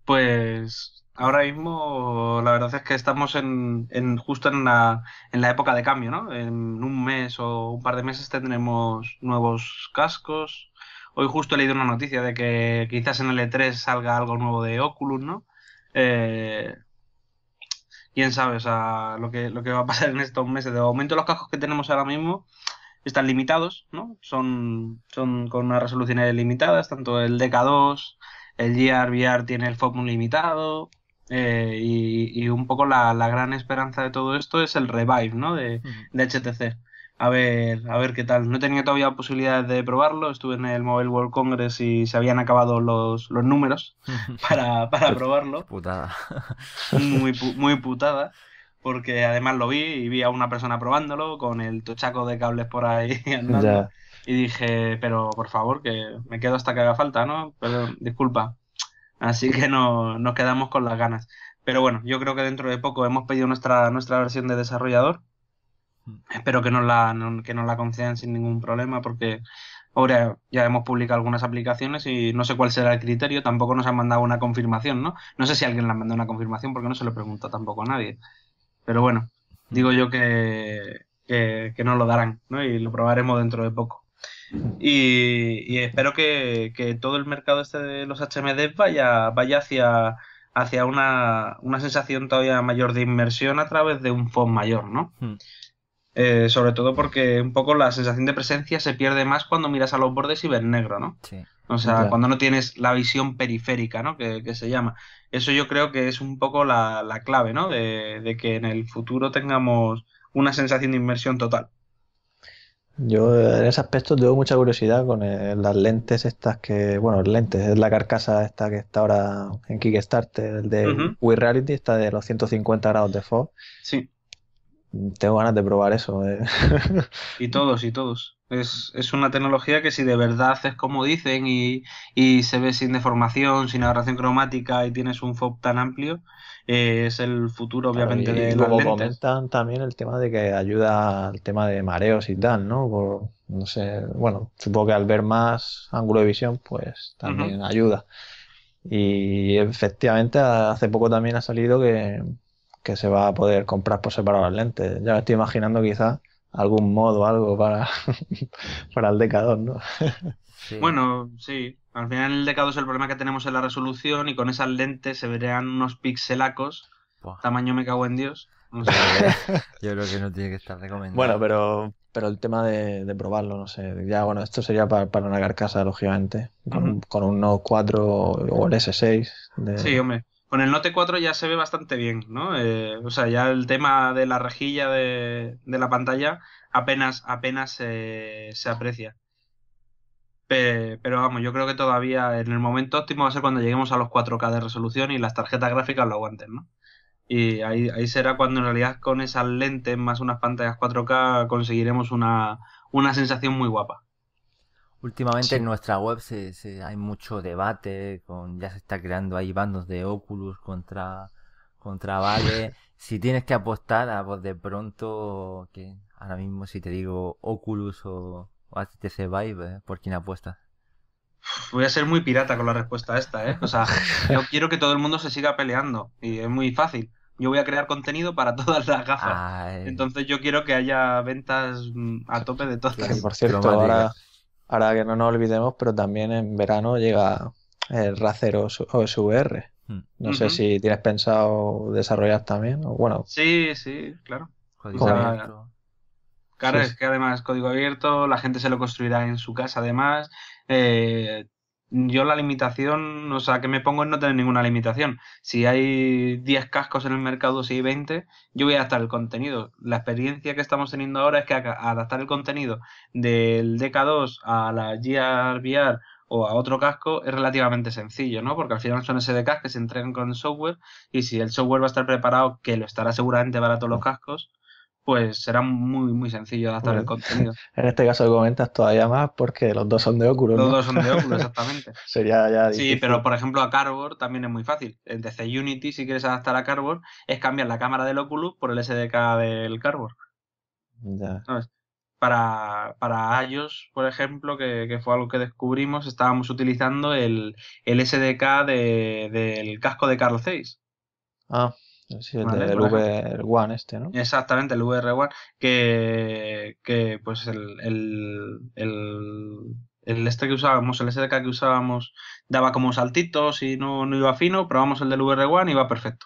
pues ahora mismo la verdad es que estamos en, justo en la, en la época de cambio, ¿no? En un mes o un par de meses tendremos nuevos cascos. Hoy justo he leído una noticia de que quizás en el E3 salga algo nuevo de Oculus, ¿no? Eh, quién sabe, o lo que, lo que va a pasar en estos meses. De momento los cascos que tenemos ahora mismo están limitados, ¿no? Son, son con unas resoluciones limitadas, tanto el DK2, el GR VR tiene el FOC limitado, eh, y, un poco la, gran esperanza de todo esto es el revive, ¿no? de HTC a ver, a ver qué tal. No he tenido todavía posibilidades de probarlo. Estuve en el Mobile World Congress y se habían acabado los, los números para, para pues, probarlo. Putada. Muy, muy putada. Porque además lo vi y vi a una persona probándolo con el tochaco de cables por ahí andando. Y dije, pero por favor, que me quedo hasta que haga falta, ¿no? Pero disculpa. Así que no, nos quedamos con las ganas. Pero bueno, yo creo que dentro de poco hemos pedido nuestra, nuestra versión de desarrollador Mm. Espero que nos la, que nos la concedan sin ningún problema porque ahora ya hemos publicado algunas aplicaciones y no sé cuál será el criterio, tampoco nos han mandado una confirmación, ¿no? No sé si alguien le ha mandado una confirmación porque no se lo pregunta tampoco a nadie. Pero bueno, mm. digo yo que, que, que nos lo darán, ¿no? Y lo probaremos dentro de poco. Y, espero que, que, todo el mercado este de los HMD vaya, vaya hacia, hacia una, una sensación todavía mayor de inmersión a través de un fondo mayor, ¿no? Mm. Eh, sobre todo porque un poco la sensación de presencia se pierde más cuando miras a los bordes y ves negro, ¿no? o sea, cuando no tienes la visión periférica, ¿no? Que, se llama. Eso yo creo que es un poco la, clave, ¿no? De, de, que en el futuro tengamos una sensación de inmersión total. Yo en ese aspecto tengo mucha curiosidad con las lentes estas que, bueno, lentes, es la carcasa esta que está ahora en Kickstarter, el de uh Reality, esta de los 150 grados de FO. Sí tengo ganas de probar eso. Eh. y todos, y todos. Es, una tecnología que si de verdad es como dicen y, se ve sin deformación, sin aberración cromática y tienes un FOB tan amplio, eh, es el futuro obviamente de comentan también el tema de que ayuda al tema de mareos y tal, ¿no? no sé, bueno, supongo que al ver más ángulo de visión, pues también ayuda. Y efectivamente hace poco también ha salido que que se va a poder comprar por separado las lentes. Ya me estoy imaginando quizás algún modo, algo para, para el decador, ¿no? Bueno, sí. Al final el decador es el problema que tenemos en la resolución y con esas lentes se verían unos pixelacos. Tamaño me cago en Dios. Yo creo que no tiene que estar recomendado. Bueno, pero, pero el tema de, probarlo, no sé. Ya, bueno, esto sería para, una carcasa, lógicamente. Con, con un Note 4 o el S6. De... Sí, hombre con el Note 4 ya se ve bastante bien, ¿no? Eh, o sea, ya el tema de la rejilla de, la pantalla apenas, apenas se aprecia. pero vamos, yo creo que todavía en el momento óptimo va a ser cuando lleguemos a los 4K de resolución y las tarjetas gráficas lo aguanten, ¿no? Y ahí, ahí será cuando en realidad con esas lentes más unas pantallas 4K conseguiremos una sensación muy guapa. Últimamente en nuestra web se, hay mucho debate, con, ya se está creando ahí bandos de Oculus contra, contra Vale. si tienes que apostar a pues, de pronto, que ahora mismo si te digo Oculus o, HTC Vive, eh, ¿por quién apuestas? Voy a ser muy pirata con la respuesta a esta, ¿eh? O sea, yo quiero que todo el mundo se siga peleando y es muy fácil yo voy a crear contenido para todas las gafas. Entonces yo quiero que haya ventas mm, a tope de todas. Sí, por cierto, ahora, ahora que no nos olvidemos, pero también en verano llega el Razer OSVR. Hmm. No sé si tienes pensado desarrollar también. bueno, sí, sí, claro. Código abierto. Claro, es que además código abierto, la gente se lo construirá en su casa además. Eh, yo la limitación, o sea, que me pongo es no tener ninguna limitación. Si hay 10 cascos en el mercado, si hay 20, yo voy a adaptar el contenido. La experiencia que estamos teniendo ahora es que adaptar el contenido del DK2 a la Gear VR o a otro casco es relativamente sencillo, ¿no? Porque al final son SDKs que se entregan con el software y si el software va a estar preparado, que lo estará seguramente para todos los cascos, pues será muy, muy sencillo adaptar el contenido. En este caso comentas todavía más porque los dos son de Oculus. Los dos son de Oculus, exactamente. Sería ya Sí, pero por ejemplo a Cardboard también es muy fácil. Desde Unity, si quieres adaptar a Cardboard, es cambiar la cámara del Oculus por el SDK del Cardboard. Ya. Para, para iOS, por ejemplo, que, fue algo que descubrimos, estábamos utilizando el, SDK del casco de Carl 6. Ah. Sí, el del pues VR 1 este, ¿no? Exactamente, el VR 1 que, pues el, este que usábamos, el SDK que usábamos daba como saltitos y no, iba fino, probamos el del VR 1 y va perfecto.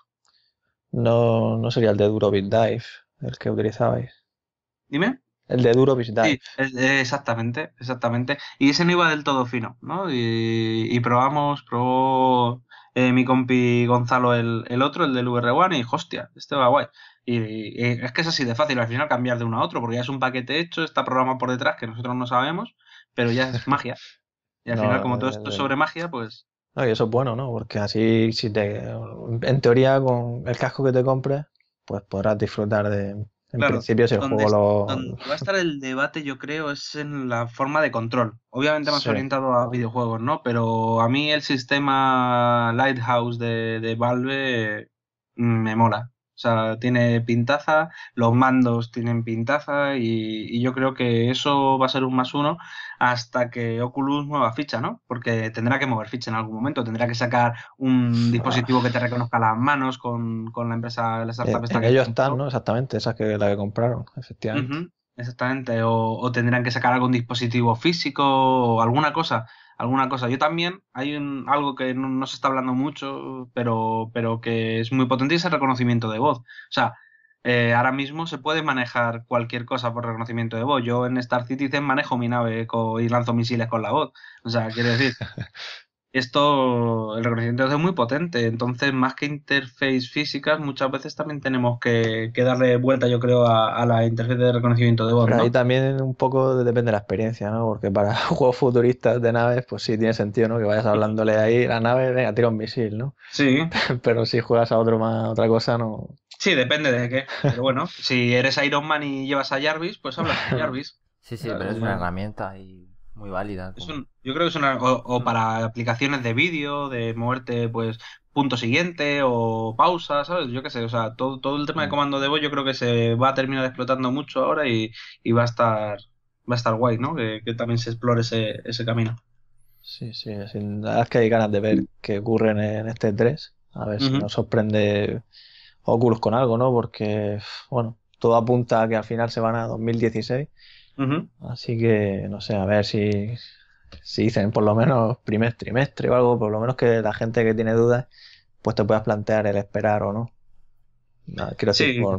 No, no sería el de Durobit Dive, el que utilizabais. Dime. El de Durobit Dive. exactamente, exactamente. Y ese no iba del todo fino, ¿no? Y, y probamos, probó eh, mi compi Gonzalo el, otro, el del VR1, y hostia, este va guay. Y, es que es así de fácil al final cambiar de uno a otro, porque ya es un paquete hecho, está programado por detrás que nosotros no sabemos, pero ya es magia. Y al final, como todo eh, esto es sobre magia, pues. No, y eso es bueno, ¿no? Porque así, si te, en teoría, con el casco que te compres, pues podrás disfrutar de, en principio, si el juego va a estar el debate, yo creo, es en la forma de control. Obviamente más orientado a videojuegos, ¿no? Pero a mí el sistema Lighthouse de Valve mm, me mola sea, tiene pintaza, los mandos tienen pintaza y, yo creo que eso va a ser un más uno hasta que Oculus mueva ficha, ¿no? Porque tendrá que mover ficha en algún momento, tendrá que sacar un dispositivo que te reconozca las manos con, con la empresa, la eh, que ellos están, ¿no? Exactamente, esa que la que compraron, efectivamente. exactamente, o, o tendrán que sacar algún dispositivo físico o alguna cosa alguna cosa. Yo también, hay un, algo que no, se está hablando mucho, pero, pero que es muy potente, es el reconocimiento de voz. O sea, eh, ahora mismo se puede manejar cualquier cosa por reconocimiento de voz. Yo en Star Citizen manejo mi nave y lanzo misiles con la voz. O sea, quiero decir, esto, el reconocimiento es muy potente. Entonces, más que interfaces físicas, muchas veces también tenemos que, darle vuelta, yo creo, a, la interfaz de reconocimiento de voz. ahí también un poco depende de la experiencia, ¿no? Porque para juegos futuristas de naves, pues sí tiene sentido, ¿no? Que vayas hablándole ahí, la nave, venga, tira un misil, ¿no? Sí. Pero si juegas a otro más, otra cosa, no. Sí, depende de qué. Pero bueno, si eres Iron Man y llevas a Jarvis, pues hablas de Jarvis. Sí, sí, pero es una herramienta y muy válida. yo creo que es una. O, para aplicaciones de vídeo, de muerte pues, punto siguiente o pausa, ¿sabes? Yo qué sé, o sea, todo, todo el tema de mm. comando de voz yo creo que se va a terminar explotando mucho ahora y, va a estar va a estar guay, ¿no? Que, también se explore ese, ese camino. Sí, sí, sin es que hay ganas de ver qué ocurre en, este 3, e a ver si nos sorprende Oculus con algo, ¿no? Porque, bueno, todo apunta a que al final se van a 2016 Así que, no sé, a ver si, si dicen por lo menos primer trimestre o algo, por lo menos que la gente que tiene dudas, pues te puedas plantear el esperar o no. Ah, quiero decir, por,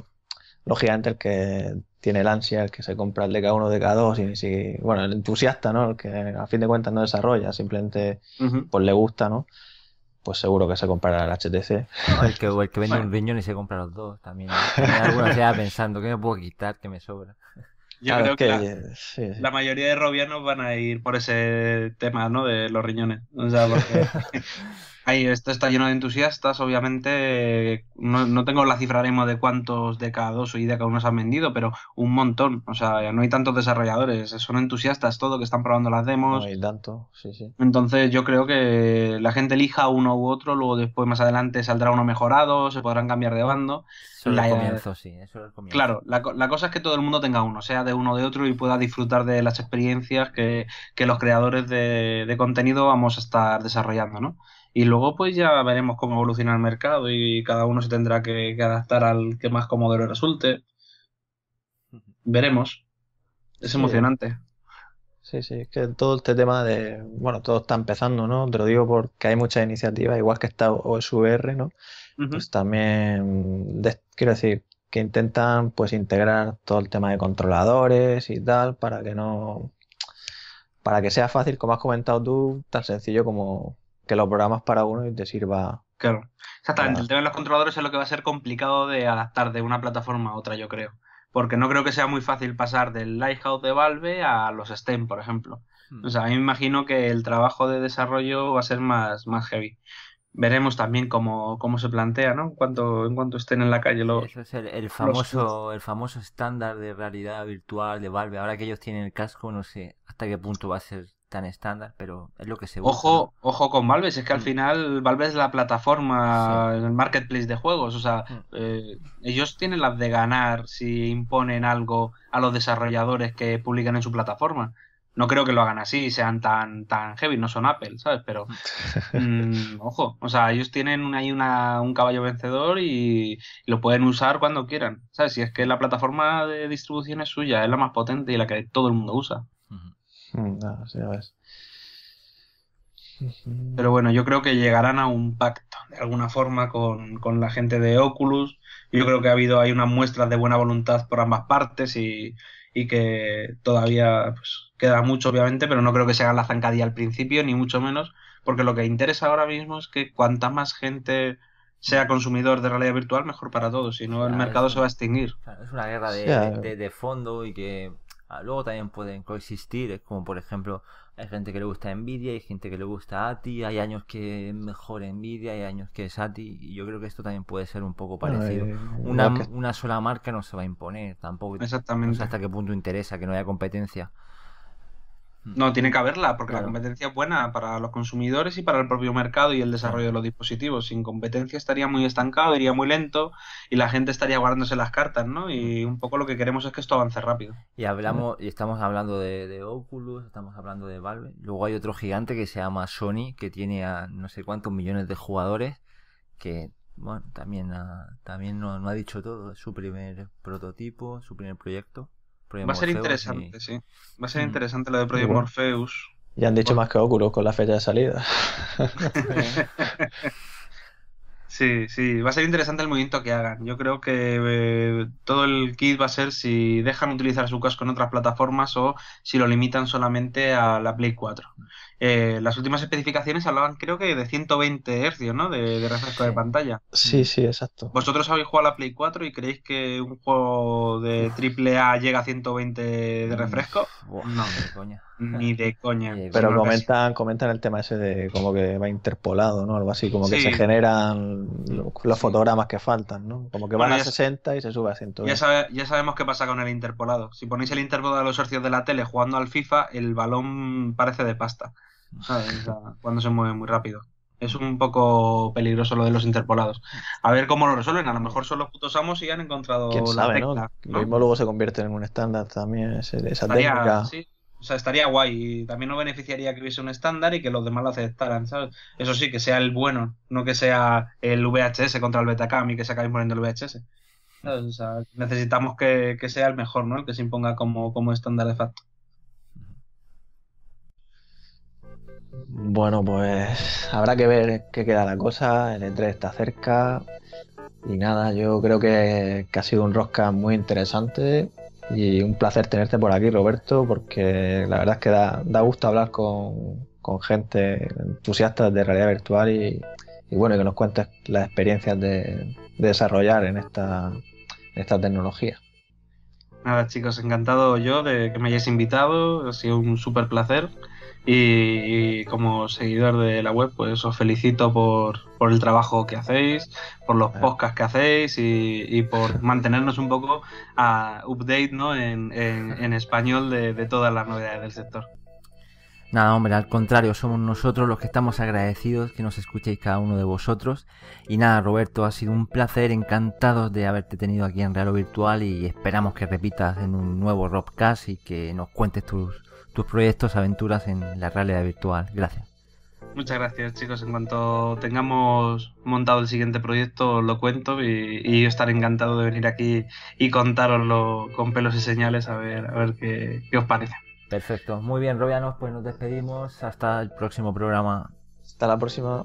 lógicamente el que tiene el ansia, el que se compra el de cada uno de cada dos, y si, bueno, el entusiasta, ¿no? El que a fin de cuentas no desarrolla, simplemente pues le gusta, ¿no? Pues seguro que se comprará el HTC. el, que, vende un y se compra los dos también. ¿no? Algunos pensando que me puedo quitar, que me sobra. Yo ah, creo que, la, mayoría de robianos van a ir por ese tema, ¿no? De los riñones. O sea, porque Ahí, esto está lleno de entusiastas, obviamente. No, tengo la cifra de cuántos de cada dos y de cada uno se han vendido, pero un montón. O sea, no hay tantos desarrolladores, son entusiastas todo que están probando las demos. No hay tanto, sí, sí. Entonces, yo creo que la gente elija uno u otro, luego después más adelante saldrá uno mejorado, se podrán cambiar de bando. el sí, eso es comienzo. Claro, la, cosa es que todo el mundo tenga uno, sea de uno o de otro y pueda disfrutar de las experiencias que, que los creadores de, de contenido vamos a estar desarrollando, ¿no? Y luego pues ya veremos cómo evoluciona el mercado y cada uno se tendrá que, adaptar al que más cómodo le resulte. Veremos. Es emocionante. Sí, sí, es que todo este tema de, bueno, todo está empezando, ¿no? Te lo digo porque hay muchas iniciativas, igual que está OSVR, ¿no? Pues también, quiero decir, que intentan pues integrar todo el tema de controladores y tal para que no, para que sea fácil, como has comentado tú, tan sencillo como que lo programas para uno y te sirva. Claro. Exactamente, el tema de los controladores es lo que va a ser complicado de adaptar de una plataforma a otra, yo creo. Porque no creo que sea muy fácil pasar del Lighthouse de Valve a los STEM, por ejemplo. Hmm. O sea, a mí me imagino que el trabajo de desarrollo va a ser más, más heavy. Veremos también cómo, cómo se plantea, ¿no? Cuanto, en cuanto estén en la calle los. Eso es el, famoso, el famoso estándar de realidad virtual de Valve. Ahora que ellos tienen el casco, no sé hasta qué punto va a ser tan estándar, pero es lo que se Ojo, ojo con mm. Valve, es que al mm. final Valve es la plataforma, en el marketplace de juegos, o sea, mm. eh, ellos tienen las de ganar si imponen algo a los desarrolladores que publican en su plataforma. No creo que lo hagan así, y sean tan, tan heavy, no son Apple, ¿sabes? Pero, ojo, o sea, ellos tienen ahí una, un caballo vencedor y, y, lo pueden usar cuando quieran, ¿sabes? Si es que la plataforma de distribución es suya, es la más potente y la que todo el mundo usa. Mm, pero bueno, yo creo que llegarán a un pacto de alguna forma con, la gente de Oculus. Yo creo que ha habido ahí unas muestras de buena voluntad por ambas partes y, que todavía pues, queda mucho, obviamente, pero no creo que se haga la zancadilla al principio, ni mucho menos, porque lo que interesa ahora mismo es que cuanta más gente sea consumidor de realidad virtual, mejor para todos, si no el mercado se va a extinguir. Es una guerra de fondo y que Ah, luego también pueden coexistir, es como por ejemplo, hay gente que le gusta Nvidia, hay gente que le gusta ATI, hay años que es mejor Nvidia, hay años que es ATI, y yo creo que esto también puede ser un poco parecido. Eh, una, una sola marca no se va a imponer, tampoco. Exactamente. sé hasta qué punto interesa que no haya competencia. Mm. No, tiene que haberla, porque la competencia es buena para los consumidores y para el propio mercado y el desarrollo de los dispositivos. Sin competencia estaría muy estancado, iría muy lento y la gente estaría guardándose las cartas, ¿no? Y mm. un poco lo que queremos es que esto avance rápido. Y hablamos, y estamos hablando de, Oculus, estamos hablando de Valve. Luego hay otro gigante que se llama Sony, que tiene a no sé cuántos millones de jugadores, que bueno, también, también no, no ha dicho todo. Su primer prototipo, su primer proyecto. Va a ser interesante, sí. Va a ser mm. interesante lo de Project Morpheus. Ya han dicho más que Oculus con la fecha de salida. Sí, sí, va a ser interesante el movimiento que hagan. Yo creo que eh, todo el kit va a ser si dejan utilizar su casco en otras plataformas o si lo limitan solamente a la Play 4. Eh, las últimas especificaciones hablaban, creo que, de 120 Hz, ¿no? De, refresco de pantalla. Sí, sí, exacto. ¿Vosotros habéis jugado a la Play 4 y creéis que un juego de AAA llega a 120 de refresco? no, de coña. Ni de coña. Pero comentan, comentan el tema ese de como que va interpolado, ¿no? Algo así, como que se generan los, fotogramas que faltan, ¿no? Como que van a 60 y se sube a 100. Ya, ya sabemos qué pasa con el interpolado. Si ponéis el interpolado a los socios de la tele jugando al FIFA, el balón parece de pasta. Cuando se mueve muy rápido. Es un poco peligroso lo de los interpolados. A ver cómo lo resuelven. A lo mejor son los putos amos y han encontrado sabe, Lo mismo luego se convierte en un estándar también esa técnica. O sea, estaría guay. Y también nos beneficiaría que hubiese un estándar y que los demás lo aceptaran, ¿sabes? Eso sí, que sea el bueno, no que sea el VHS contra el Betacam y que se acabe poniendo el VHS. O sea, necesitamos que, sea el mejor, ¿no? El que se imponga como, como estándar de facto. Bueno, pues habrá que ver qué queda la cosa. El E3 está cerca. Y nada, yo creo que, que ha sido un rosca muy interesante. Y un placer tenerte por aquí, Roberto, porque la verdad es que da, da gusto hablar con, gente entusiasta de realidad virtual y, bueno, que nos cuentes las experiencias de, desarrollar en esta, en esta tecnología. Nada, chicos, encantado yo de que me hayáis invitado. Ha sido un súper placer. Y, como seguidor de la web, pues os felicito por, el trabajo que hacéis, por los ah. podcasts que hacéis y, por mantenernos un poco a update ¿no? en, en, español de, de todas las novedades del sector. Nada, hombre, al contrario, somos nosotros los que estamos agradecidos que nos escuchéis cada uno de vosotros. Y nada, Roberto, ha sido un placer, encantados de haberte tenido aquí en Real Virtual y esperamos que repitas en un nuevo Robcast y que nos cuentes tus, proyectos, aventuras en la realidad virtual. Gracias. Muchas gracias, chicos. En cuanto tengamos montado el siguiente proyecto, os lo cuento y, estaré encantado de venir aquí y contaroslo con pelos y señales a ver, a ver qué, qué os parece. Perfecto. Muy bien, Robianos, pues nos despedimos. Hasta el próximo programa. Hasta la próxima.